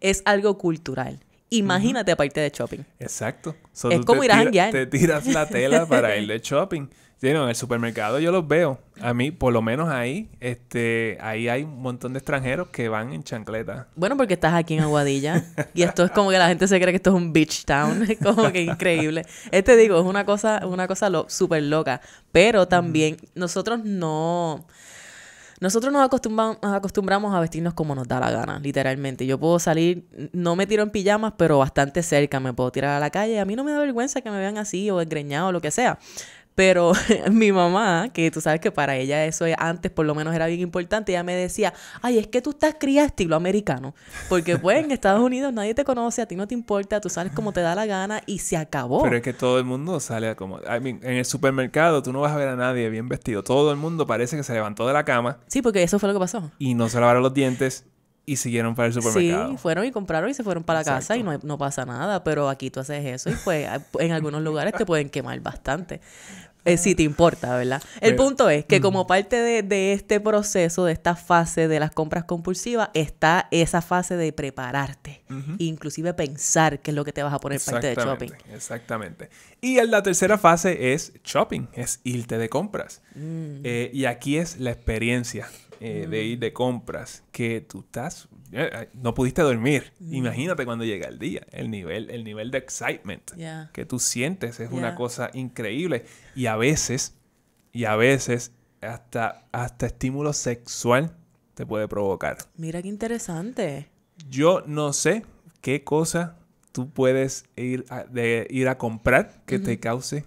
Es algo cultural. Imagínate aparte de shopping. Exacto. es como ir a janguear. Te tiras la tela para ir de shopping. en el supermercado yo los veo. A mí, por lo menos ahí, este, ahí hay un montón de extranjeros que van en chancleta. Bueno, porque estás aquí en Aguadilla. y esto es como que la gente se cree que esto es un beach town. Es como que increíble. Este digo, es una cosa, una cosa súper loca. Pero también, nosotros no. Nosotros nos, acostumbramos a vestirnos como nos da la gana, literalmente. Yo puedo salir, no me tiro en pijamas, pero bastante cerca me puedo tirar a la calle. A mí no me da vergüenza que me vean así o engreñado o lo que sea. Pero mi mamá, que tú sabes que para ella eso antes por lo menos era bien importante, ella me decía, ay, es que tú estás criada estilo americano. Porque pues en Estados Unidos nadie te conoce, a ti no te importa, tú sales como te da la gana y se acabó. Pero es que todo el mundo sale como... en el supermercado tú no vas a ver a nadie bien vestido. Todo el mundo parece que se levantó de la cama. Sí, porque eso fue lo que pasó. Y no se lavaron los dientes y siguieron para el supermercado. Sí, fueron y compraron y se fueron para la casa y no, no, pasa nada, pero aquí tú haces eso y pues en algunos lugares te pueden quemar bastante eh, si te importa, ¿verdad? El punto es que como parte de, este proceso, de esta fase de las compras compulsivas, está esa fase de prepararte, inclusive pensar qué es lo que te vas a poner parte de shopping. Exactamente. Y la tercera fase es shopping, es irte de compras. Mm. Eh, y aquí es la experiencia eh, de mm. ir de compras, que tú estás no pudiste dormir. Mm. Imagínate cuando llega el día. El nivel, el nivel de excitement que tú sientes es una cosa increíble. Y a veces, y a veces, hasta, hasta estímulo sexual te puede provocar. Mira qué interesante. Yo no sé qué cosa tú puedes ir a, de, ir a comprar que te cause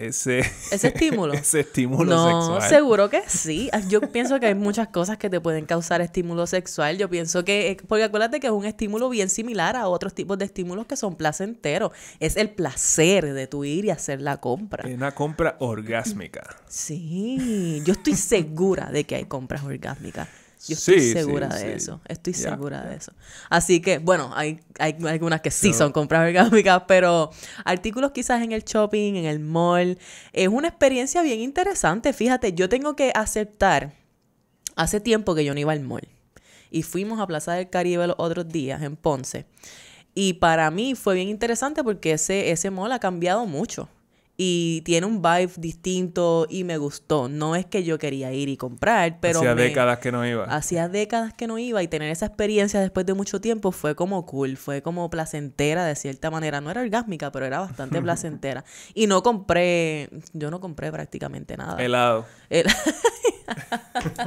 ese, estímulo. ese estímulo no, seguro que sí. Yo pienso que hay muchas cosas que te pueden causar estímulo sexual. Yo pienso que, eh, porque acuérdate que es un estímulo bien similar a otros tipos de estímulos que son placenteros. Es el placer de tu ir y hacer la compra. Es una compra orgásmica. Sí, yo estoy segura de que hay compras orgásmicas. Yo estoy segura de eso. Estoy segura de eso. Así que, bueno, hay, hay algunas que sí son compras orgánicas, pero artículos quizás en el shopping, en el mall. Es una experiencia bien interesante. Fíjate, yo tengo que aceptar. Hace tiempo que yo no iba al mall. Y fuimos a Plaza del Caribe los otros días en Ponce. Y para mí fue bien interesante porque ese, ese mall ha cambiado mucho y tiene un vibe distinto y me gustó. No es que yo quería ir y comprar, pero... Hacía décadas que no iba. Hacía décadas que no iba y tener esa experiencia después de mucho tiempo fue como cool, fue como placentera de cierta manera. No era orgásmica, pero era bastante placentera. Y no compré, yo no compré prácticamente nada. Helado.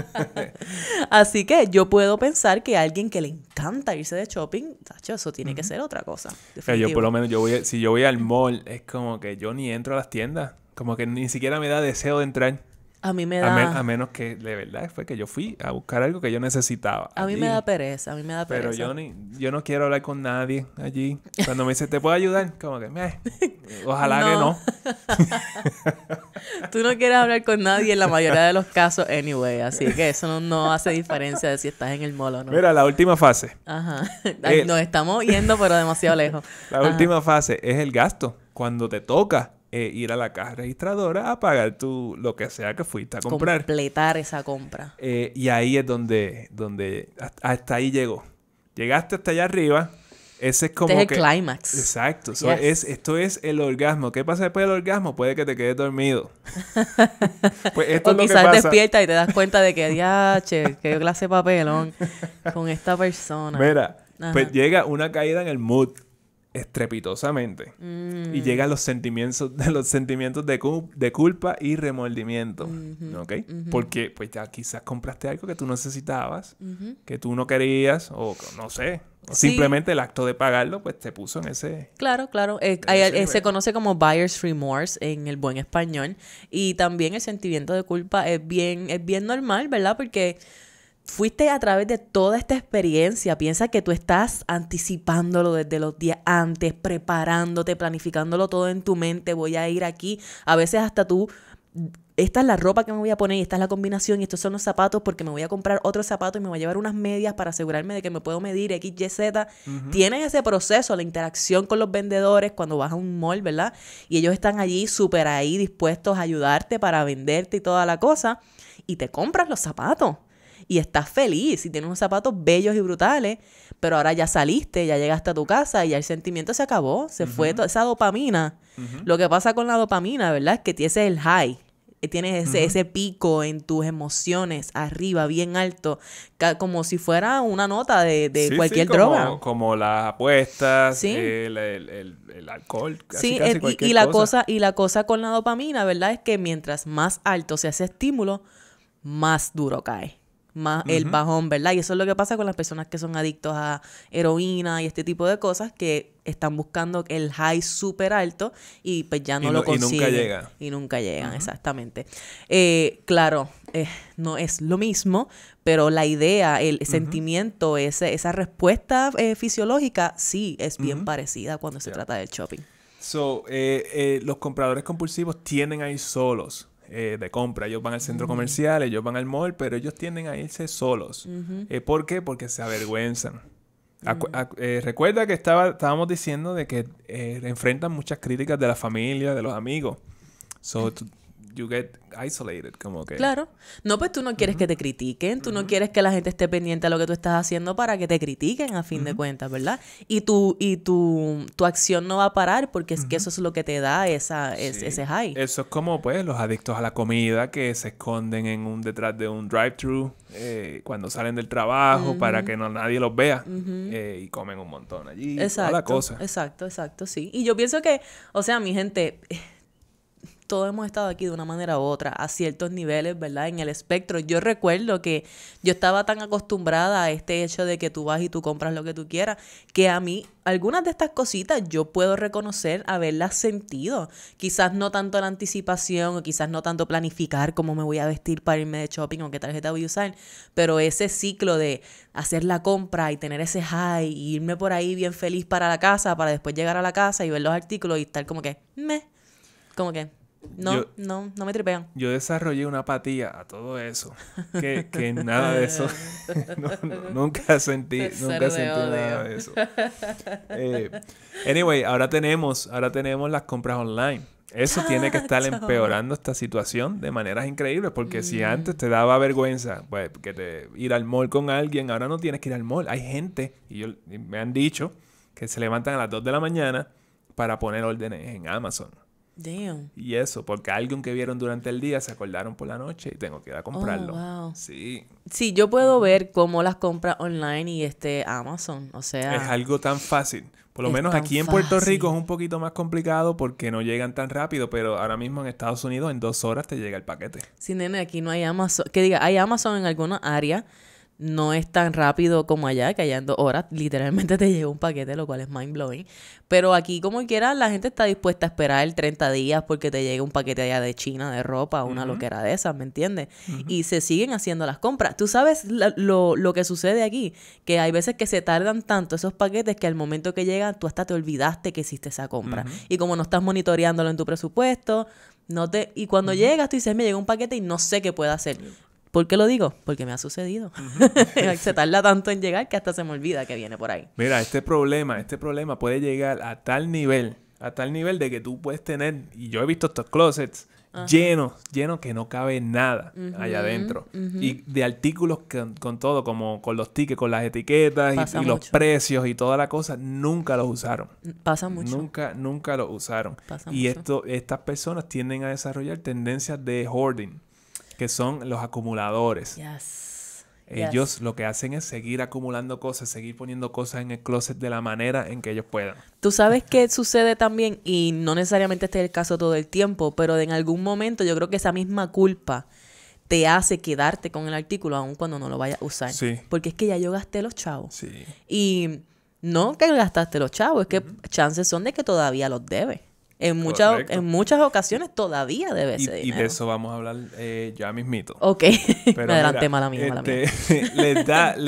Así que yo puedo pensar que a alguien que le encanta irse de shopping, tacho, eso tiene que ser otra cosa. yo por lo menos, yo voy, si yo voy al mall, es como que yo ni entro a las tiendas. Como que ni siquiera me da deseo de entrar. A mí me da... A, a, menos que, de verdad, fue que yo fui a buscar algo que yo necesitaba. A mí me da pereza, a mí me da pereza. Pero yo, yo no quiero hablar con nadie allí. Cuando me dice, ¿te puedo ayudar? Como que, meh, ojalá que no. Tú no quieres hablar con nadie en la mayoría de los casos anyway. Así que eso no, hace diferencia de si estás en el molo o no. Mira, la última fase. Ajá. Eh. Nos estamos yendo, pero demasiado lejos. La última fase es el gasto. Cuando te toca eh, ir a la caja registradora a pagar tu, lo que sea que fuiste a comprar. Completar esa compra. Eh, y ahí es donde, donde hasta ahí llegó. Llegaste hasta allá arriba. Ese es este como. es el clímax. Exacto. es, esto es el orgasmo. ¿Qué pasa después del orgasmo? Puede que te quedes dormido. pues esto o quizás despiertas y te das cuenta de que, diache, qué clase de papelón con esta persona. Mira, pues llega una caída en el mood estrepitosamente y mm. llega a los sentimientos de los sentimientos de, de culpa y remordimiento, ¿ok? Porque pues ya quizás compraste algo que tú necesitabas, que tú no querías o no sé, o simplemente el acto de pagarlo pues te puso en ese Claro, claro, eh, eh, se conoce como buyer's remorse en el buen español y también el sentimiento de culpa es bien es bien normal, ¿verdad? Porque fuiste a través de toda esta experiencia. Piensa que tú estás anticipándolo desde los días antes, preparándote, planificándolo todo en tu mente. Voy a ir aquí. A veces hasta tú esta es la ropa que me voy a poner y esta es la combinación y estos son los zapatos porque me voy a comprar otro zapato y me voy a llevar unas medias para asegurarme de que me puedo medir X, Y, Z. Tienen ese proceso, la interacción con los vendedores cuando vas a un mall, ¿verdad? Y ellos están allí súper ahí dispuestos a ayudarte para venderte y toda la cosa y te compras los zapatos y estás feliz y tienes unos zapatos bellos y brutales, pero ahora ya saliste, ya llegaste a tu casa y ya el sentimiento se acabó, se fue toda esa dopamina. Lo que pasa con la dopamina, ¿verdad? Es que tienes el high. Eh, tienes ese, ese pico en tus emociones arriba, bien alto, como si fuera una nota de, cualquier como, droga. Como las apuestas, el, alcohol, casi, eh, y, la cosa. Y la cosa con la dopamina, ¿verdad? Es que mientras más alto sea ese estímulo, más duro cae más el bajón, ¿verdad? Y eso es lo que pasa con las personas que son adictos a heroína y este tipo de cosas que están buscando el high súper alto y pues ya no, lo consiguen. Y nunca llegan. Y nunca llegan, exactamente. Eh, claro, eh, no es lo mismo, pero la idea, el sentimiento, ese, esa respuesta eh, fisiológica sí es bien parecida cuando se trata del shopping. los compradores compulsivos tienen ahí solos eh, de compra. Ellos van al centro comercial, ellos van al mall, pero ellos tienden a irse solos. Eh, ¿Por qué? Porque se avergüenzan. Eh, recuerda que estaba, estábamos diciendo de que enfrentan muchas críticas de la familia, de los amigos. you get isolated, como que. Claro. No, pues tú no quieres que te critiquen, tú no quieres que la gente esté pendiente a lo que tú estás haciendo para que te critiquen a fin de cuentas, ¿verdad? Y tu y tu, acción no va a parar porque es que eso es lo que te da esa ese high. Eso es como pues los adictos a la comida que se esconden en un detrás de un drive-thru eh, cuando salen del trabajo para que no nadie los vea eh, y comen un montón allí, exacto, la cosa. Exacto, exacto, sí. Y yo pienso que, o sea, mi gente todos hemos estado aquí de una manera u otra, a ciertos niveles, ¿verdad? En el espectro. Yo recuerdo que yo estaba tan acostumbrada a este hecho de que tú vas y tú compras lo que tú quieras, que a mí algunas de estas cositas yo puedo reconocer haberlas sentido. Quizás no tanto la anticipación o quizás no tanto planificar cómo me voy a vestir para irme de shopping o qué tarjeta voy a usar, pero ese ciclo de hacer la compra y tener ese high e irme por ahí bien feliz para la casa, para después llegar a la casa y ver los artículos y estar como que, me, como que, no, no, no me tripean. Yo desarrollé una apatía a todo eso. Que, nada de eso. nunca sentí, nunca sentí nada de eso. Eh, anyway, ahora tenemos, ahora tenemos las compras online. Eso tiene que estar empeorando esta situación de maneras increíbles, porque si mm. antes te daba vergüenza pues, que te, ir al mall con alguien, ahora no tienes que ir al mall. Hay gente, y, yo, y me han dicho, que se levantan a las 2 de la mañana para poner órdenes en Amazon. Y eso, porque alguien que vieron durante el día se acordaron por la noche y tengo que ir a oh, comprarlo. Sí. Sí, yo puedo ver cómo las compras online y este Amazon, o sea... Es algo tan fácil. Por lo menos aquí en Puerto Rico es un poquito más complicado porque no llegan tan rápido, pero ahora mismo en Estados Unidos en dos horas te llega el paquete. Sí, nene, aquí no hay Amazon. Que diga, hay Amazon en alguna área, no es tan rápido como allá, que allá horas literalmente te llega un paquete, lo cual es mind blowing. Pero aquí, como quiera, la gente está dispuesta a esperar el 30 días porque te llega un paquete allá de China, de ropa, una loquera de esas, ¿me entiendes? Y se siguen haciendo las compras. Tú sabes lo, que sucede aquí, que hay veces que se tardan tanto esos paquetes que al momento que llegan tú hasta te olvidaste que hiciste esa compra. Y como no estás monitoreándolo en tu presupuesto, no te, y cuando llegas, tú dices, me llega un paquete y no sé qué puedo hacer. ¿Por qué lo digo? Porque me ha sucedido. se tarda tanto en llegar que hasta se me olvida que viene por ahí. Mira, este problema, este problema puede llegar a tal nivel, a tal nivel de que tú puedes tener, y yo he visto estos closets llenos, llenos que no cabe nada allá adentro. Y de artículos con, todo, como con los tickets, con las etiquetas y, los precios y toda la cosa, nunca los usaron. Pasa mucho. Nunca, nunca los usaron. y esto, estas personas tienden a desarrollar tendencias de hoarding que son los acumuladores. Ellos lo que hacen es seguir acumulando cosas, seguir poniendo cosas en el closet de la manera en que ellos puedan. Tú sabes que sucede también, y no necesariamente este es el caso todo el tiempo, pero en algún momento yo creo que esa misma culpa te hace quedarte con el artículo aun cuando no lo vayas a usar. Porque es que ya yo gasté los chavos. Y no que gastaste los chavos, es que chances son de que todavía los debes. En muchas, en muchas ocasiones todavía debe ser. Y, de eso vamos a hablar eh, ya mismito. Ok. Pero Me mala mía, este, les da,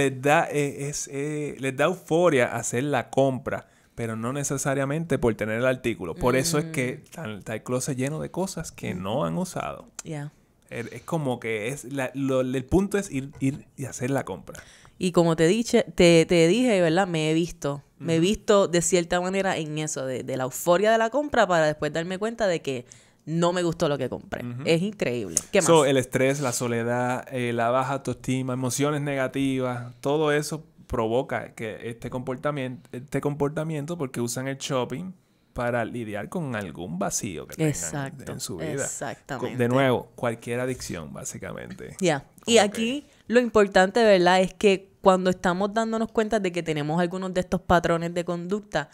eh, eh, les da, euforia hacer la compra pero no necesariamente por tener el artículo. Por eso es que mm. está el closet lleno de cosas que no han usado. Ya. Es, er, es, como que es la, lo, el punto es ir, ir y hacer la compra. Y como te dije, te, dije, ¿verdad? Me he visto. Me he visto de cierta manera en eso, de, de, la euforia de la compra para después darme cuenta de que no me gustó lo que compré. Es increíble. ¿Qué más? el estrés, la soledad, eh, la baja autoestima, emociones negativas, todo eso provoca que este comportamiento, este comportamiento porque usan el shopping para lidiar con algún vacío que tengan en su vida. Exactamente. De nuevo, cualquier adicción, básicamente. Ya. Y aquí lo importante, ¿verdad? Es que cuando estamos dándonos cuenta de que tenemos algunos de estos patrones de conducta,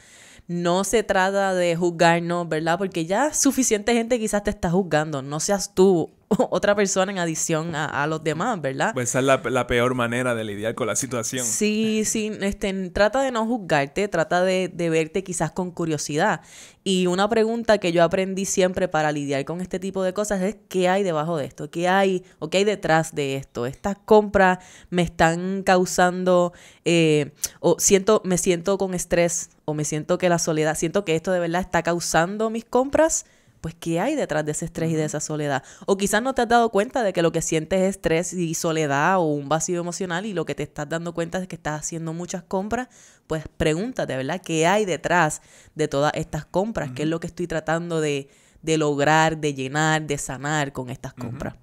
no se trata de ¿no? ¿verdad? Porque ya suficiente gente quizás te está juzgando. No seas tú otra persona en adición a, los demás, ¿verdad? Pues esa es la, peor manera de lidiar con la situación. Sí, sí, este, trata de no juzgarte, trata de, verte quizás con curiosidad. Y una pregunta que yo aprendí siempre para lidiar con este tipo de cosas es ¿qué hay debajo de esto? ¿Qué hay o qué hay detrás de esto? Estas compras me están causando, eh, o siento, me siento con estrés me siento que la soledad, siento que esto de verdad está causando mis compras, pues ¿qué hay detrás de ese estrés y de esa soledad? O quizás no te has dado cuenta de que lo que sientes es estrés y soledad o un vacío emocional y lo que te estás dando cuenta es que estás haciendo muchas compras, pues pregúntate, ¿verdad? ¿Qué hay detrás de todas estas compras? ¿Qué es lo que estoy tratando de, lograr, de llenar, de sanar con estas compras?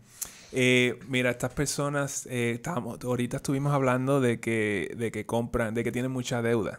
Eh, mira, estas personas, eh, ahorita estuvimos hablando de que, de que compran, de que tienen mucha deuda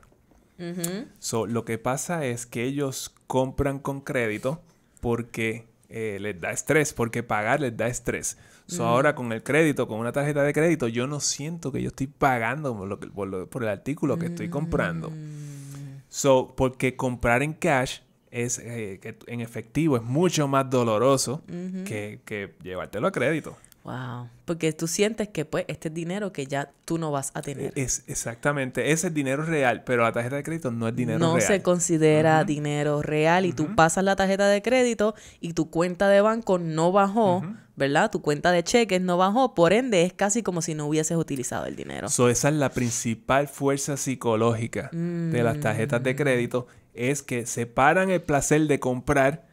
so, lo que pasa es que ellos compran con crédito porque eh, les da estrés, porque pagar les da estrés. So, Ahora con el crédito, con una tarjeta de crédito, yo no siento que yo estoy pagando por, lo por, el artículo que estoy comprando. Mm. So, porque comprar en cash es eh, en efectivo es mucho más doloroso que, que llevártelo a crédito. Wow, porque tú sientes que pues este es dinero que ya tú no vas a tener. Es exactamente, ese es dinero real, pero la tarjeta de crédito no es dinero real. No se considera dinero real y tú pasas la tarjeta de crédito y tu cuenta de banco no bajó, ¿verdad? Tu cuenta de cheques no bajó, por ende es casi como si no hubieses utilizado el dinero. So, esa es la principal fuerza psicológica de las mm. tarjetas de crédito, es que separan el placer de comprar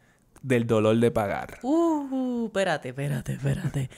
del dolor de pagar. Uh, espérate, espérate, espérate.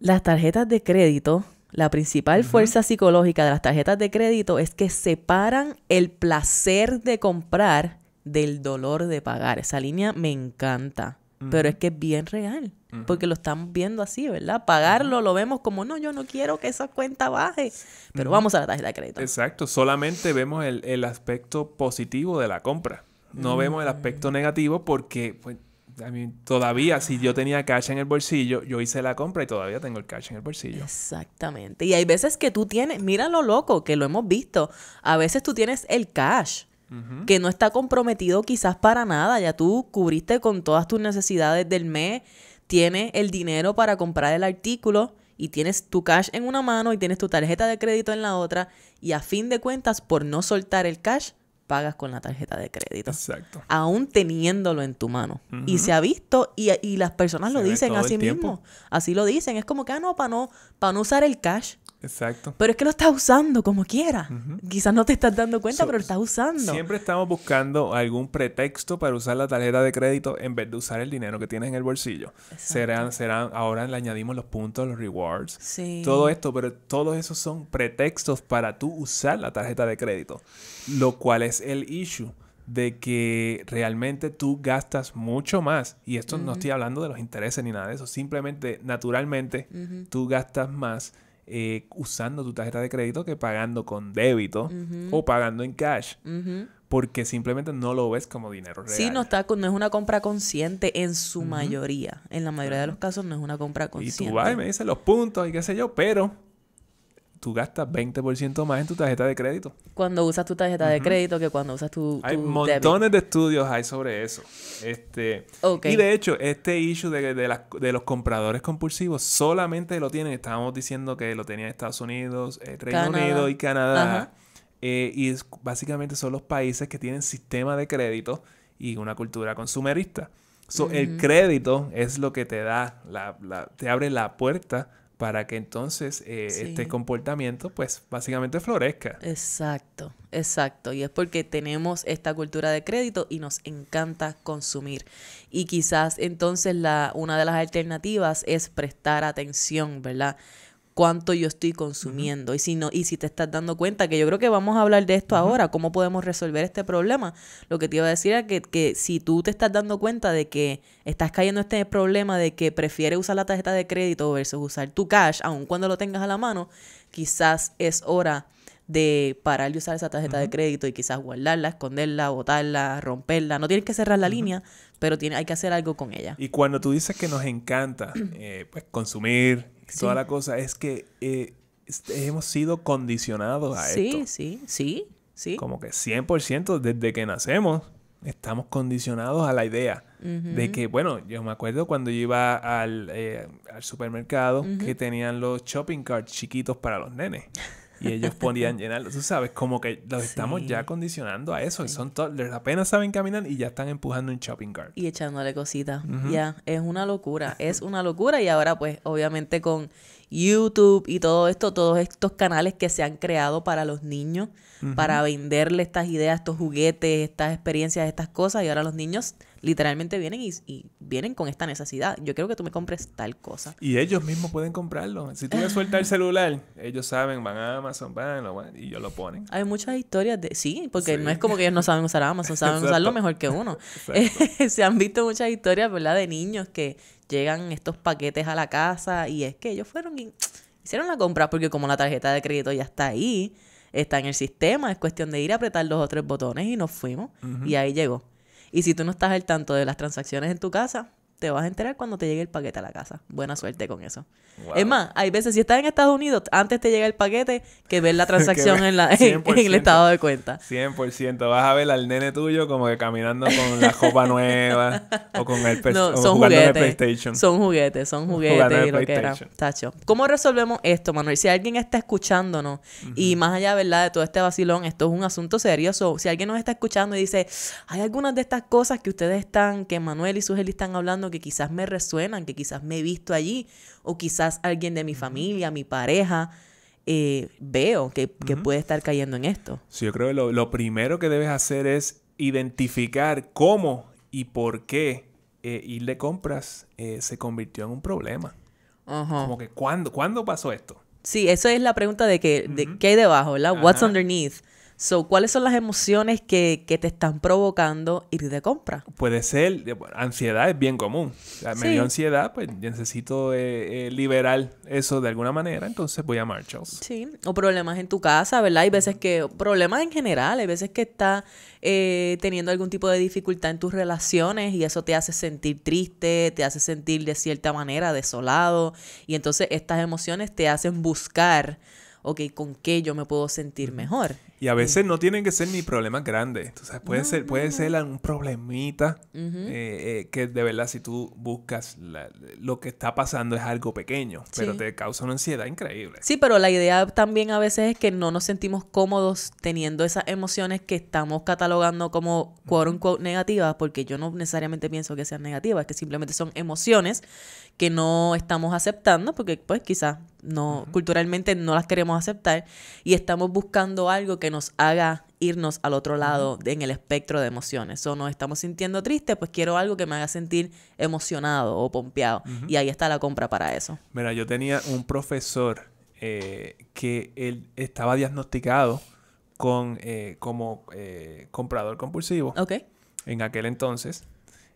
Las tarjetas de crédito, la principal fuerza psicológica de las tarjetas de crédito es que separan el placer de comprar del dolor de pagar. Esa línea me encanta, pero es que es bien real, porque lo estamos viendo así, ¿verdad? Pagarlo lo vemos como, no, yo no quiero que esa cuenta baje, pero vamos a la tarjeta de crédito. Exacto, solamente vemos el aspecto positivo de la compra. No vemos el aspecto negativo porque pues, a mí, todavía, si yo tenía cash en el bolsillo, yo hice la compra y todavía tengo el cash en el bolsillo. Exactamente. Y hay veces que tú tienes, mira lo loco, que lo hemos visto, a veces tú tienes el cash que no está comprometido quizás para nada, ya tú cubriste con todas tus necesidades del mes, tienes el dinero para comprar el artículo y tienes tu cash en una mano y tienes tu tarjeta de crédito en la otra y a fin de cuentas por no soltar el cash pagas con la tarjeta de crédito. Exacto. Aún teniéndolo en tu mano. Y se ha visto y, las personas lo dicen Así mismo, Así lo dicen. Es como que, ah, no, para no, para no usar el cash. Exacto. Pero es que lo estás usando como quieras Quizás no te estás dando cuenta, pero lo estás usando. Siempre estamos buscando algún pretexto para usar la tarjeta de crédito en vez de usar el dinero que tienes en el bolsillo. Serán, serán, ahora le añadimos los puntos, los rewards. Todo esto, pero todos esos son pretextos para tú usar la tarjeta de crédito. Lo cual es el issue de que realmente tú gastas mucho más. Y esto no estoy hablando de los intereses ni nada de eso. Simplemente, naturalmente, tú gastas más eh, usando tu tarjeta de crédito que pagando con débito o pagando en cash. Porque simplemente no lo ves como dinero real. Sí, no, está, no es una compra consciente en su mayoría. En la mayoría de los casos no es una compra consciente. Y tú vas y me dices los puntos y qué sé yo, pero tú gastas 20% más en tu tarjeta de crédito. Cuando usas tu tarjeta de crédito que cuando usas tu, Hay montones de estudios hay sobre eso. Este, Y de hecho, este issue de, los compradores compulsivos solamente lo tienen, estábamos diciendo que lo tenían Estados Unidos, eh, Reino Unido y Canadá. Eh, y básicamente son los países que tienen sistema de crédito y una cultura consumerista. El crédito es lo que te da, te abre la puerta para que entonces eh, este comportamiento pues básicamente florezca. Exacto, exacto. Y es porque tenemos esta cultura de crédito y nos encanta consumir. Y quizás entonces la, una de las alternativas es prestar atención, ¿verdad? cuánto yo estoy consumiendo. Y si no, y si te estás dando cuenta, que yo creo que vamos a hablar de esto ahora, cómo podemos resolver este problema. Lo que te iba a decir es que, si tú te estás dando cuenta de que estás cayendo en este problema de que prefieres usar la tarjeta de crédito versus usar tu cash, aun cuando lo tengas a la mano, quizás es hora de parar de usar esa tarjeta de crédito y quizás guardarla, esconderla, botarla, romperla. No tienes que cerrar la línea, pero tiene, hay que hacer algo con ella. Y cuando tú dices que nos encanta eh, pues, consumir, toda la cosa, es que eh, hemos sido condicionados a sí, esto. Sí, sí, sí, sí. Como que 100% desde que nacemos estamos condicionados a la idea de que, bueno, yo me acuerdo cuando yo iba al, eh, supermercado que tenían los shopping carts chiquitos para los nenes. y ellos ponían llenarlo. Tú sabes, como que los estamos ya condicionando a eso. Y Son apenas saben caminar y ya están empujando un shopping cart. Y echándole cositas. Ya, es una locura, es una locura. Y ahora pues obviamente con YouTube y todo esto, todos estos canales que se han creado para los niños, para venderle estas ideas, estos juguetes, estas experiencias, estas cosas, y ahora los niños literalmente vienen y, vienen con esta necesidad. Yo quiero que tú me compres tal cosa. Y ellos mismos pueden comprarlo. Si tú le sueltas el celular, ellos saben, van a Amazon, van, van y yo lo ponen. Hay muchas historias de... Sí, porque no es como que ellos no saben usar Amazon, saben usarlo mejor que uno. se han visto muchas historias, ¿verdad? De niños que llegan estos paquetes a la casa y es que ellos fueron y hicieron la compra porque como la tarjeta de crédito ya está ahí, está en el sistema, es cuestión de ir a apretar los o tres botones y nos fuimos y ahí llegó. Y si tú no estás al tanto de las transacciones en tu casa, te vas a enterar cuando te llegue el paquete a la casa. Buena suerte con eso. Es más, hay veces, si estás en Estados Unidos, antes te llega el paquete que ver la transacción en, el estado de cuenta. 100%. Vas a ver al nene tuyo como que caminando con la copa nueva o con el no, son juguetes, PlayStation. Son juguetes, son juguetes y lo que era. Tacho. ¿Cómo resolvemos esto, Manuel? Si alguien está escuchándonos y más allá, ¿verdad? De todo este vacilón, esto es un asunto serio. si alguien nos está escuchando y dice, hay algunas de estas cosas que ustedes están, que Manuel y Sujeli están hablando que quizás me resuenan, que quizás me he visto allí, o quizás alguien de mi familia, mi pareja, eh, veo que, puede estar cayendo en esto. Sí, yo creo que lo, primero que debes hacer es identificar cómo y por qué eh, ir de compras eh, se convirtió en un problema. Como que, ¿cuándo, pasó esto? Sí, eso es la pregunta de, que, qué hay debajo, ¿verdad? What's underneath? ¿cuáles son las emociones que, te están provocando ir de compra? Puede ser, ansiedad es bien común. Me dio ansiedad, pues necesito eh, eh, liberar eso de alguna manera, entonces voy a Marshalls. Sí, o problemas en tu casa, ¿verdad? Hay veces que, problemas en general, hay veces que estás eh, teniendo algún tipo de dificultad en tus relaciones y eso te hace sentir triste, te hace sentir de cierta manera desolado y entonces estas emociones te hacen buscar ok, ¿con qué yo me puedo sentir mejor? Y a veces no tienen que ser ni problemas grandes. Entonces puede ser, puede ser un problemita eh, eh, que de verdad si tú buscas lo que está pasando es algo pequeño, pero te causa una ansiedad increíble. Sí, pero la idea también a veces es que no nos sentimos cómodos teniendo esas emociones que estamos catalogando como quote negativas, porque yo no necesariamente pienso que sean negativas, que simplemente son emociones que no estamos aceptando, porque pues quizás no, culturalmente no las queremos aceptar y estamos buscando algo que nos haga irnos al otro lado en el espectro de emociones. O nos estamos sintiendo tristes, pues quiero algo que me haga sentir emocionado o pompeado. Y ahí está la compra para eso. Mira, yo tenía un profesor eh, que él estaba diagnosticado con eh, como eh, comprador compulsivo. En aquel entonces.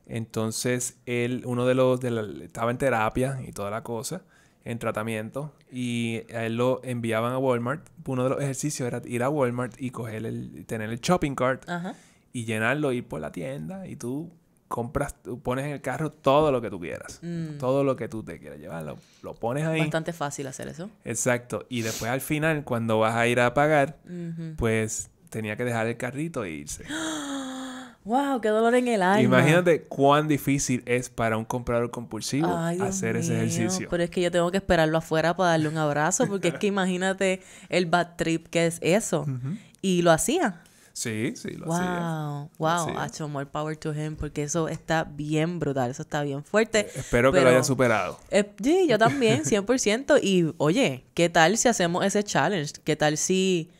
Entonces, él, uno de los, de estaba en terapia y toda la cosa en tratamiento y a él lo enviaban a Walmart. Uno de los ejercicios era ir a Walmart y coger el, tener el shopping cart y llenarlo, ir por la tienda y tú compras, tú pones en el carro todo lo que tú quieras, mm. todo lo que tú te quieras llevar, lo, pones ahí. Bastante fácil hacer eso. Exacto. Y después al final, cuando vas a ir a pagar, pues tenía que dejar el carrito e irse. ¡Ah! ¡Wow! ¡Qué dolor en el alma! Imagínate cuán difícil es para un comprador compulsivo hacer ese ejercicio. Pero es que yo tengo que esperarlo afuera para darle un abrazo, porque es que imagínate el bad trip que es eso. Y lo hacía. Sí, sí, lo hacía. Wow, wow, hecho more power to him, porque eso está bien brutal, eso está bien fuerte. Eh, espero que lo hayan superado. Eh, sí, yo también, 100%. y oye, ¿qué tal si hacemos ese challenge? ¿Qué tal si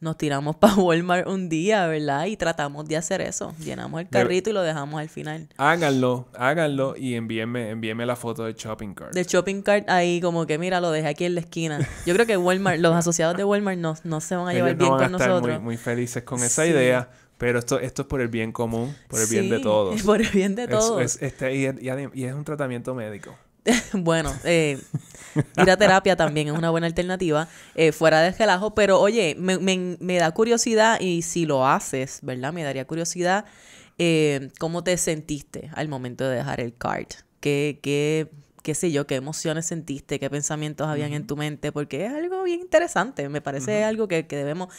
nos tiramos para Walmart un día, ¿verdad? Y tratamos de hacer eso. Llenamos el carrito y lo dejamos al final. Háganlo, háganlo y envíenme, envíenme la foto del shopping cart. Del shopping cart ahí como que mira, lo dejé aquí en la esquina. Yo creo que Walmart, los asociados de Walmart no, no se van a llevar bien van con a estar nosotros. Muy, muy felices con esa idea. Pero esto, esto es por el bien común, por el bien de todos. Por el bien de todos. Es, este, y, es un tratamiento médico. bueno, eh, ir a terapia también es una buena alternativa, eh, fuera de relajo, pero oye, me, da curiosidad y si lo haces, ¿verdad? Me daría curiosidad eh, cómo te sentiste al momento de dejar el card. ¿Qué, qué, qué sé yo, qué emociones sentiste, qué pensamientos habían en tu mente, porque es algo bien interesante, me parece algo que, debemos,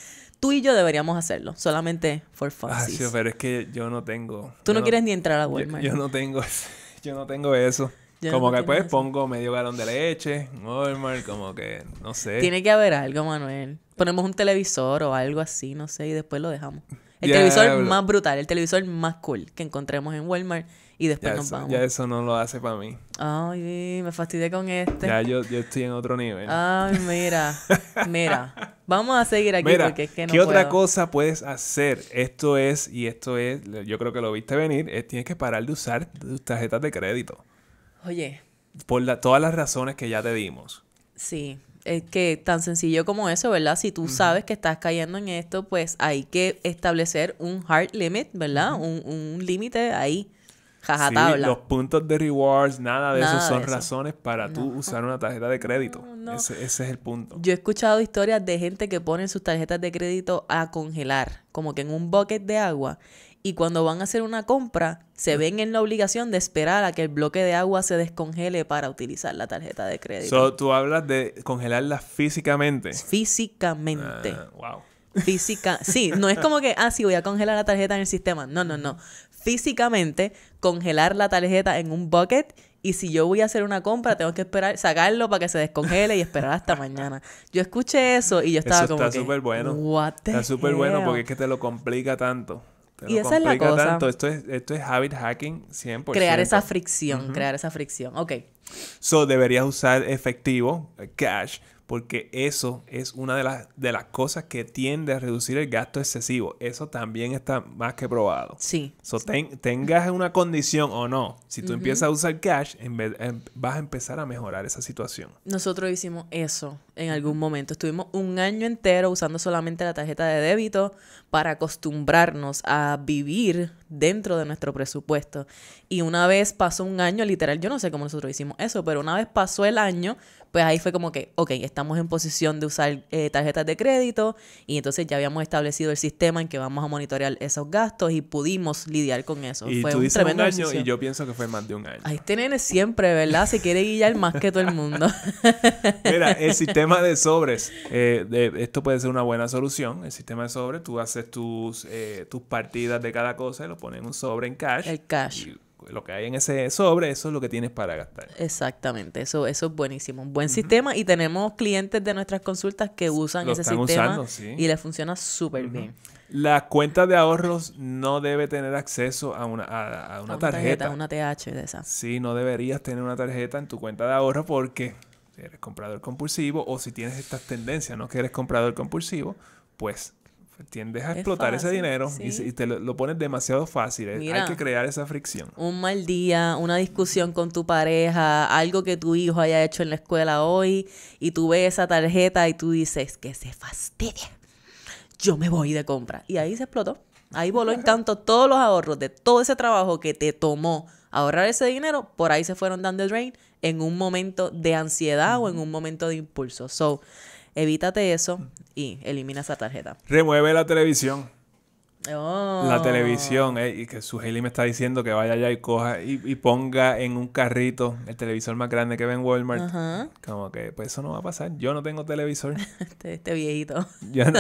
tú y yo deberíamos hacerlo, solamente for ah, fun. pero es que yo no tengo... Tú no, quieres ni entrar a Walmart. yo no tengo, yo no tengo eso como que pues pongo medio galón de leche, Walmart, como que, no sé. Tiene que haber algo, Manuel. Ponemos un televisor o algo así, no sé, y después lo dejamos. El televisor más brutal, el televisor más cool que encontremos en Walmart y después nos vamos. Ya eso no lo hace para mí. Ay, me fastidié con este. Ya yo, estoy en otro nivel. Ay, mira, mira. Vamos a seguir aquí porque es que no ¿Qué otra cosa puedes hacer? Esto es, y esto es, yo creo que lo viste venir, es, tienes que parar de usar tus tarjetas de crédito. Oye. Por todas las razones que ya te dimos. Sí, es que tan sencillo como eso, ¿verdad? Si tú sabes que estás cayendo en esto, pues hay que establecer un hard limit, ¿verdad? Un, un límite ahí. Jaja, los puntos de rewards, nada de eso son razones para tú usar una tarjeta de crédito. Ese, ese, es el punto. Yo he escuchado historias de gente que ponen sus tarjetas de crédito a congelar, como que en un bucket de agua, y cuando van a hacer una compra se ven en la obligación de esperar a que el bloque de agua se descongele para utilizar la tarjeta de crédito. So, tú hablas de congelarla físicamente. Físicamente. Ah, wow. Física, sí, no es como que, ah, sí, voy a congelar la tarjeta en el sistema. No, no, no. Físicamente, congelar la tarjeta en un bucket y si yo voy a hacer una compra, tengo que esperar, sacarlo para que se descongele y esperar hasta mañana. Yo escuché eso y yo estaba eso como. Está súper bueno. está súper bueno porque es que te lo complica tanto y esa es la cosa. Esto es, habit hacking 100%. Crear esa fricción, crear esa fricción. Ok. So, deberías usar efectivo, cash, porque eso es una de las, de las cosas que tiende a reducir el gasto excesivo. Eso también está más que probado. Sí. So, tengas una condición o no, si tú empiezas a usar cash, en vez, em, vas a empezar a mejorar esa situación. Nosotros hicimos eso en algún momento. Estuvimos un año entero usando solamente la tarjeta de débito para acostumbrarnos a vivir dentro de nuestro presupuesto. Y una vez pasó un año, literal, yo no sé cómo nosotros hicimos eso, pero una vez pasó el año, pues ahí fue como que, ok, estamos en posición de usar eh, tarjetas de crédito y entonces ya habíamos establecido el sistema en que vamos a monitorear esos gastos y pudimos lidiar con eso. Y fue un tremendo año y yo pienso que fue más de un año. Ahí este siempre, ¿verdad? Se quiere guiar más que todo el mundo. Mira, el sistema de sobres, eh, esto puede ser una buena solución. El sistema de sobres, tú haces tus, eh, tus partidas de cada cosa y lo pones en un sobre en cash. El cash lo que hay en ese sobre, eso es lo que tienes para gastar. Exactamente, eso, eso es buenísimo. Un buen sistema y tenemos clientes de nuestras consultas que usan ese sistema y les funciona súper bien. La cuenta de ahorros no debe tener acceso a una, a, una, tarjeta. tarjeta. Una TH de esa. Sí, no deberías tener una tarjeta en tu cuenta de ahorro porque eres comprador compulsivo o si tienes estas tendencias, no que eres comprador compulsivo, pues tiendes a explotar ese dinero y, te lo, pones demasiado fácil. Eh, hay que crear esa fricción. Un mal día, una discusión con tu pareja, algo que tu hijo haya hecho en la escuela hoy y tú ves esa tarjeta y tú dices que se fastidia. Yo me voy de compra. Y ahí se explotó. Ahí voló en tanto todos los ahorros de todo ese trabajo que te tomó ahorrar ese dinero, por ahí se fueron dando el drain en un momento de ansiedad o en un momento de impulso. So, Evítate eso y elimina esa tarjeta. Remueve la televisión. Oh. La televisión, eh, y que su Sujeli me está diciendo que vaya allá y coja y, ponga en un carrito el televisor más grande que ve en Walmart. Como que, pues eso no va a pasar. Yo no tengo televisor. este, este, viejito. Ya no,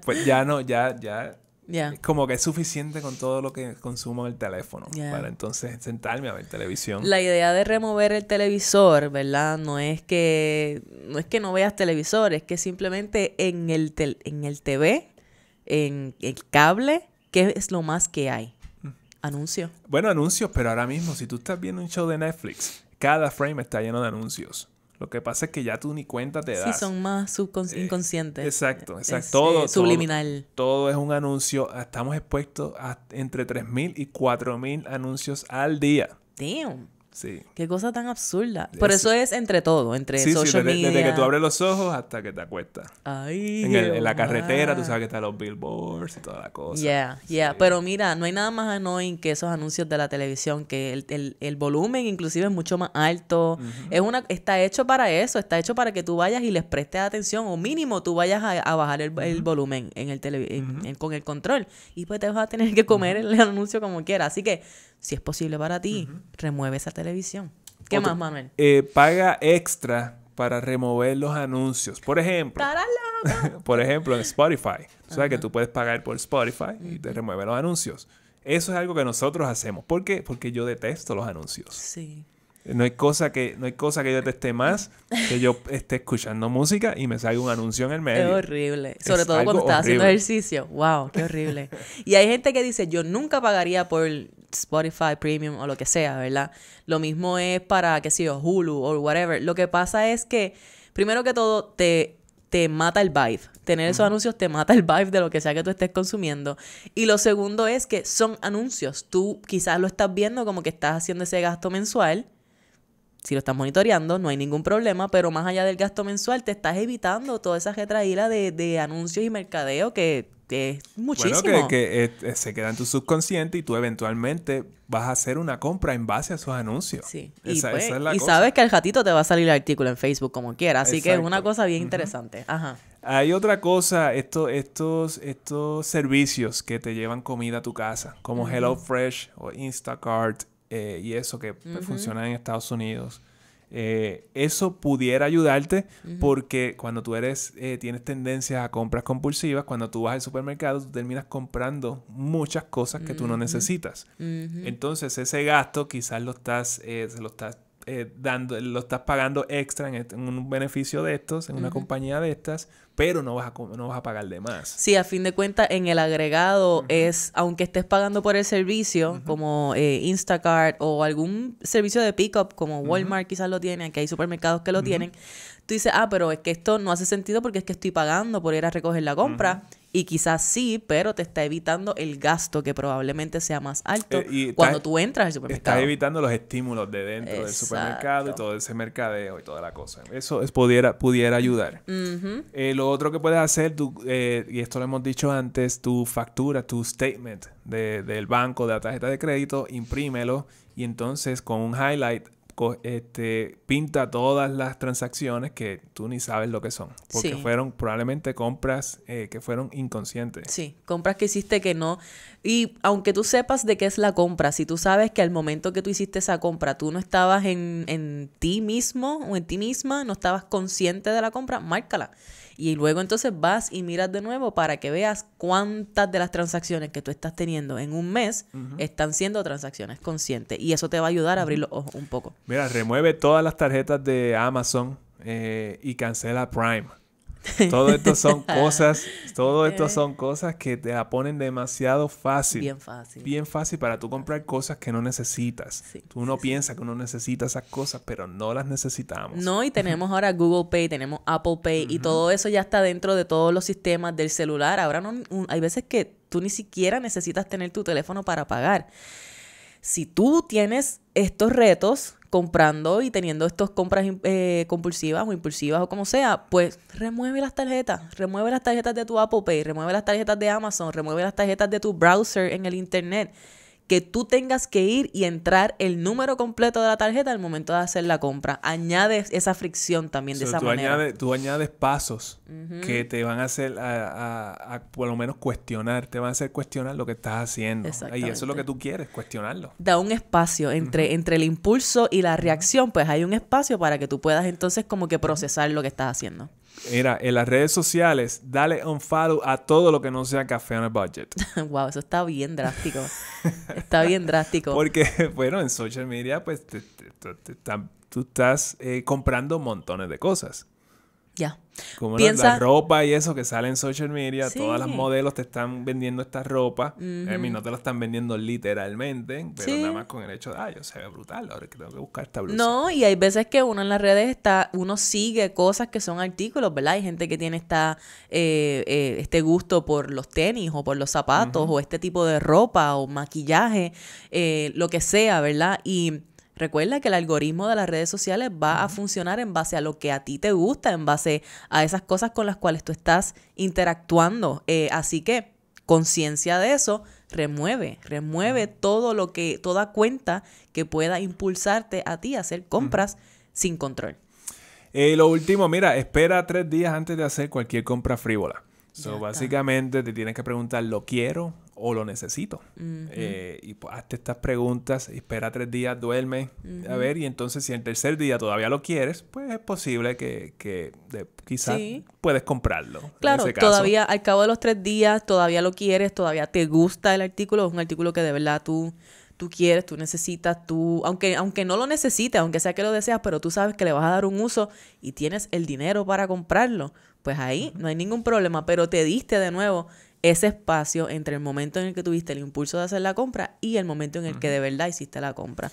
pues ya no, ya, ya como que es suficiente con todo lo que consumo el teléfono para entonces sentarme a ver televisión. La idea de remover el televisor, ¿verdad? No es que no es que no veas televisor, es que simplemente en el en el TV, en el cable, ¿qué es lo más que hay? Mm. Anuncios. Bueno, anuncios, pero ahora mismo si tú estás viendo un show de Netflix, cada frame está lleno de anuncios. Lo que pasa es que ya tú ni cuenta te das. Sí, son más eh, inconscientes. exacto, eh, exacto. Eh, todo, subliminal. Todo, es un anuncio. Ah, estamos expuestos a entre 3.000 y 4.000 anuncios al día. Damn. Sí. Qué cosa tan absurda. Por eso, es entre todo, entre social desde, desde, que tú abres los ojos hasta que te acuestas. Ay, en, la carretera, tú sabes que están los billboards y toda la cosa. Yeah, yeah. Pero mira, no hay nada más annoying que esos anuncios de la televisión, que el, volumen inclusive es mucho más alto. es una Está hecho para eso, está hecho para que tú vayas y les prestes atención, o mínimo tú vayas a, bajar el, volumen en el con el control. Y pues te vas a tener que comer el anuncio como quieras. Así que si es posible para ti, remueve esa televisión. ¿Qué más, Manuel? Eh, paga extra para remover los anuncios. Por ejemplo, por ejemplo, en Spotify. O sea, que tú puedes pagar por Spotify y te remueve los anuncios. Eso es algo que nosotros hacemos. ¿Por qué? Porque yo detesto los anuncios. Sí. No hay cosa que, no hay cosa que yo deteste más que yo esté escuchando música y me salga un anuncio en el medio. Es horrible. Sobre todo cuando estás haciendo ejercicio. Wow, qué horrible. y hay gente que dice, yo nunca pagaría por Spotify Premium o lo que sea, ¿verdad? Lo mismo es para, qué sé yo, Hulu o whatever. Lo que pasa es que, primero que todo, te, te mata el vibe. Tener esos anuncios te mata el vibe de lo que sea que tú estés consumiendo. Y lo segundo es que son anuncios. Tú quizás lo estás viendo como que estás haciendo ese gasto mensual si lo estás monitoreando, no hay ningún problema, pero más allá del gasto mensual, te estás evitando toda esa retraída de, anuncios y mercadeo que es muchísimo. Bueno, que, que eh, se queda en tu subconsciente y tú eventualmente vas a hacer una compra en base a esos anuncios. Sí. y, pues, sabes que al ratito te va a salir el artículo en Facebook como quiera. Así que es una cosa bien interesante. Ajá. Hay otra cosa, estos, estos servicios que te llevan comida a tu casa, como Hello Fresh HelloFresh o Instacart eh, y eso que pues, funciona en Estados Unidos. Eh, eso pudiera ayudarte porque cuando tú eres, eh, tienes tendencias a compras compulsivas, cuando tú vas al supermercado, tú terminas comprando muchas cosas que tú no necesitas. Entonces ese gasto quizás lo estás, se lo estás eh, dando, lo estás pagando extra en, un beneficio de estos, en una compañía de estas, pero no vas, a, no vas a pagar de más. Sí, a fin de cuentas, en el agregado es, aunque estés pagando por el servicio, como eh, Instacart o algún servicio de pickup, como Walmart quizás lo tienen que hay supermercados que lo tienen, tú dices, ah, pero es que esto no hace sentido porque es que estoy pagando por ir a recoger la compra. Y quizás sí, pero te está evitando el gasto que probablemente sea más alto eh, y cuando tú entras al supermercado. Está evitando los estímulos de dentro del supermercado y todo ese mercadeo y toda la cosa. Eso pudiera, pudiera ayudar. Eh, lo otro que puedes hacer, eh, y esto lo hemos dicho antes, tu factura, tu statement del banco, de la tarjeta de crédito, imprímelo y entonces con un highlight este, pinta todas las transacciones que tú ni sabes lo que son. Porque fueron probablemente compras eh, que fueron inconscientes. Sí, compras que hiciste que no. Y aunque tú sepas de qué es la compra, si tú sabes que al momento que tú hiciste esa compra tú no estabas en, en ti mismo o en ti misma, no estabas consciente de la compra, márcala. Y luego entonces vas y miras de nuevo para que veas cuántas de las transacciones que tú estás teniendo en un mes están siendo transacciones conscientes. Y eso te va a ayudar a abrir los ojos un poco. Mira, remueve todas las tarjetas de Amazon eh, y cancela Prime. Todo esto son cosas, todo eh. son cosas que te la ponen demasiado fácil. Bien fácil. Bien fácil para tú comprar cosas que no necesitas. tú no piensas que uno necesita esas cosas, pero no las necesitamos. No, y tenemos ahora Google Pay, tenemos Apple Pay y todo eso ya está dentro de todos los sistemas del celular. Ahora no hay veces que tú ni siquiera necesitas tener tu teléfono para pagar. Si tú tienes estos retos, comprando y teniendo estas compras eh, compulsivas o impulsivas o como sea, pues remueve las tarjetas, remueve las tarjetas de tu Apple Pay, remueve las tarjetas de Amazon, remueve las tarjetas de tu browser en el Internet que tú tengas que ir y entrar el número completo de la tarjeta al momento de hacer la compra. Añades esa fricción también de esa manera. tú añades pasos que te van a hacer, a, por lo menos cuestionar, te van a hacer cuestionar lo que estás haciendo. Y eso es lo que tú quieres, cuestionarlo. Da un espacio entre, entre el impulso y la reacción, pues hay un espacio para que tú puedas entonces como que procesar lo que estás haciendo. Mira, en las redes sociales, dale un follow a todo lo que no sea café on a budget. wow, eso está bien drástico. está bien drástico. Porque, bueno, en social media, pues tú estás eh, comprando montones de cosas. Ya. Como Piensa... la ropa y eso que sale en social media, todas las modelos te están vendiendo esta ropa. A em, mí no te la están vendiendo literalmente, pero nada más con el hecho de, ay yo se ve brutal, ahora que tengo que buscar esta blusa. No, y hay veces que uno en las redes está, uno sigue cosas que son artículos, ¿verdad? Hay gente que tiene esta, eh, eh, este gusto por los tenis o por los zapatos o este tipo de ropa o maquillaje, eh, lo que sea, ¿verdad? Y Recuerda que el algoritmo de las redes sociales va a funcionar en base a lo que a ti te gusta, en base a esas cosas con las cuales tú estás interactuando. Eh, así que conciencia de eso, remueve, remueve todo lo que, toda cuenta que pueda impulsarte a ti a hacer compras sin control. Eh, lo último, mira, espera tres días antes de hacer cualquier compra frívola. So, básicamente te tienes que preguntar, ¿lo quiero? o lo necesito. Eh, y pues, hazte estas preguntas, espera tres días, duerme, a ver, y entonces si en el tercer día todavía lo quieres, pues es posible que, que quizás puedes comprarlo. Claro, todavía al cabo de los tres días todavía lo quieres, todavía te gusta el artículo, es un artículo que de verdad tú tú quieres, tú necesitas, tú, aunque, aunque no lo necesites, aunque sea que lo deseas, pero tú sabes que le vas a dar un uso y tienes el dinero para comprarlo, pues ahí no hay ningún problema, pero te diste de nuevo ese espacio entre el momento en el que tuviste el impulso de hacer la compra y el momento en el que de verdad hiciste la compra.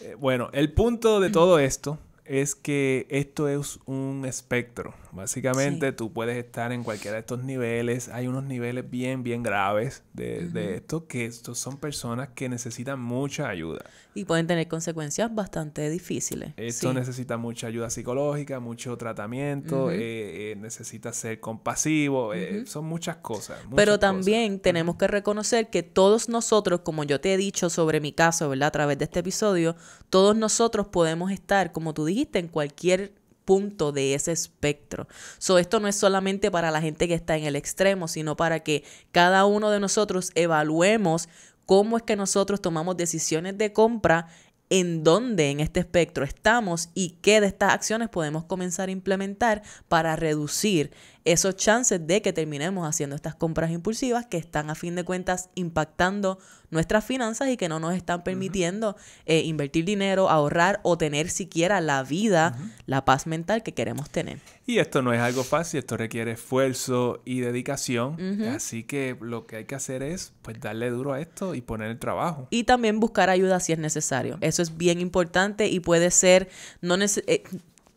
Eh, bueno, el punto de todo esto es que esto es un espectro. Básicamente tú puedes estar en cualquiera de estos niveles. Hay unos niveles bien, bien graves de, esto, que estos son personas que necesitan mucha ayuda. Y pueden tener consecuencias bastante difíciles. Esto necesita mucha ayuda psicológica, mucho tratamiento, eh, eh, necesita ser compasivo, eh, son muchas cosas. Pero también tenemos que reconocer que todos nosotros, como yo te he dicho sobre mi caso, ¿verdad? A través de este episodio, todos nosotros podemos estar, como tú dijiste, en cualquier punto de ese espectro. So, esto no es solamente para la gente que está en el extremo, sino para que cada uno de nosotros evaluemos cómo es que nosotros tomamos decisiones de compra, en dónde en este espectro estamos y qué de estas acciones podemos comenzar a implementar para reducir esos chances de que terminemos haciendo estas compras impulsivas que están a fin de cuentas impactando nuestras finanzas y que no nos están permitiendo eh, invertir dinero, ahorrar o tener siquiera la vida, la paz mental que queremos tener. Y esto no es algo fácil, esto requiere esfuerzo y dedicación, así que lo que hay que hacer es pues darle duro a esto y poner el trabajo. Y también buscar ayuda si es necesario. Eso es bien importante y puede ser no eh,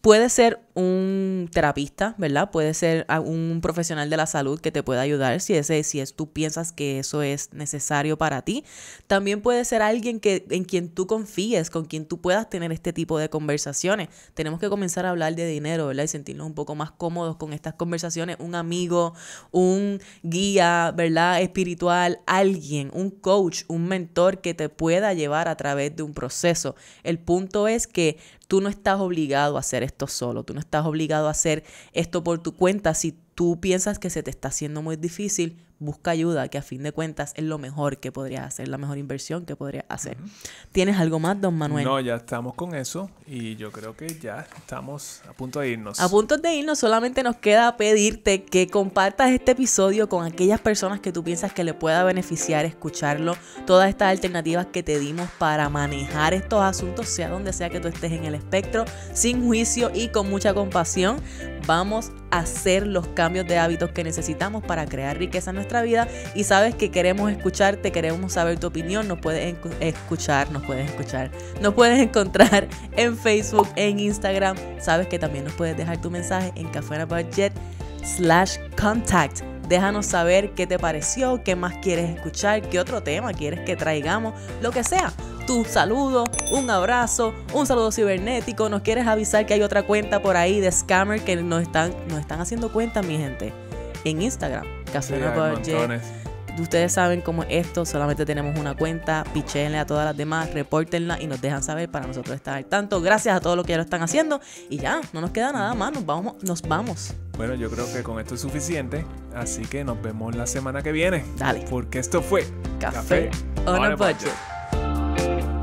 Puede ser un terapista, ¿verdad? Puede ser un profesional de la salud que te pueda ayudar si, ese, si tú piensas que eso es necesario para ti. También puede ser alguien que, en quien tú confíes, con quien tú puedas tener este tipo de conversaciones. Tenemos que comenzar a hablar de dinero, ¿verdad? Y sentirnos un poco más cómodos con estas conversaciones. Un amigo, un guía, ¿verdad? Espiritual, alguien, un coach, un mentor que te pueda llevar a través de un proceso. El punto es que Tú no estás obligado a hacer esto solo, tú no estás obligado a hacer esto por tu cuenta. Si tú piensas que se te está haciendo muy difícil, busca ayuda, que a fin de cuentas es lo mejor que podría hacer, la mejor inversión que podría hacer. ¿Tienes algo más, don Manuel? No, ya estamos con eso y yo creo que ya estamos a punto de irnos. A punto de irnos, solamente nos queda pedirte que compartas este episodio con aquellas personas que tú piensas que le pueda beneficiar escucharlo, todas estas alternativas que te dimos para manejar estos asuntos, sea donde sea que tú estés en el espectro, sin juicio y con mucha compasión, vamos a hacer los cambios de hábitos que necesitamos para crear riqueza en nuestra vida y sabes que queremos escucharte, queremos saber tu opinión, nos puedes escuchar, nos puedes escuchar, nos puedes encontrar en Facebook, en Instagram, sabes que también nos puedes dejar tu mensaje en jet slash contact. Déjanos saber qué te pareció, qué más quieres escuchar, qué otro tema quieres que traigamos, lo que sea. Tu saludo, un abrazo, un saludo cibernético. Nos quieres avisar que hay otra cuenta por ahí de scammer que nos están, nos están haciendo cuenta, mi gente, en Instagram on Budget. Ustedes saben cómo es esto, solamente tenemos una cuenta, pichéenle a todas las demás, repórtenla y nos dejan saber para nosotros estar al tanto. Gracias a todos los que ya lo están haciendo y ya, no nos queda nada más, nos vamos. Nos vamos. Bueno, yo creo que con esto es suficiente, así que nos vemos la semana que viene. Dale. Porque esto fue Café, Café on, a budget.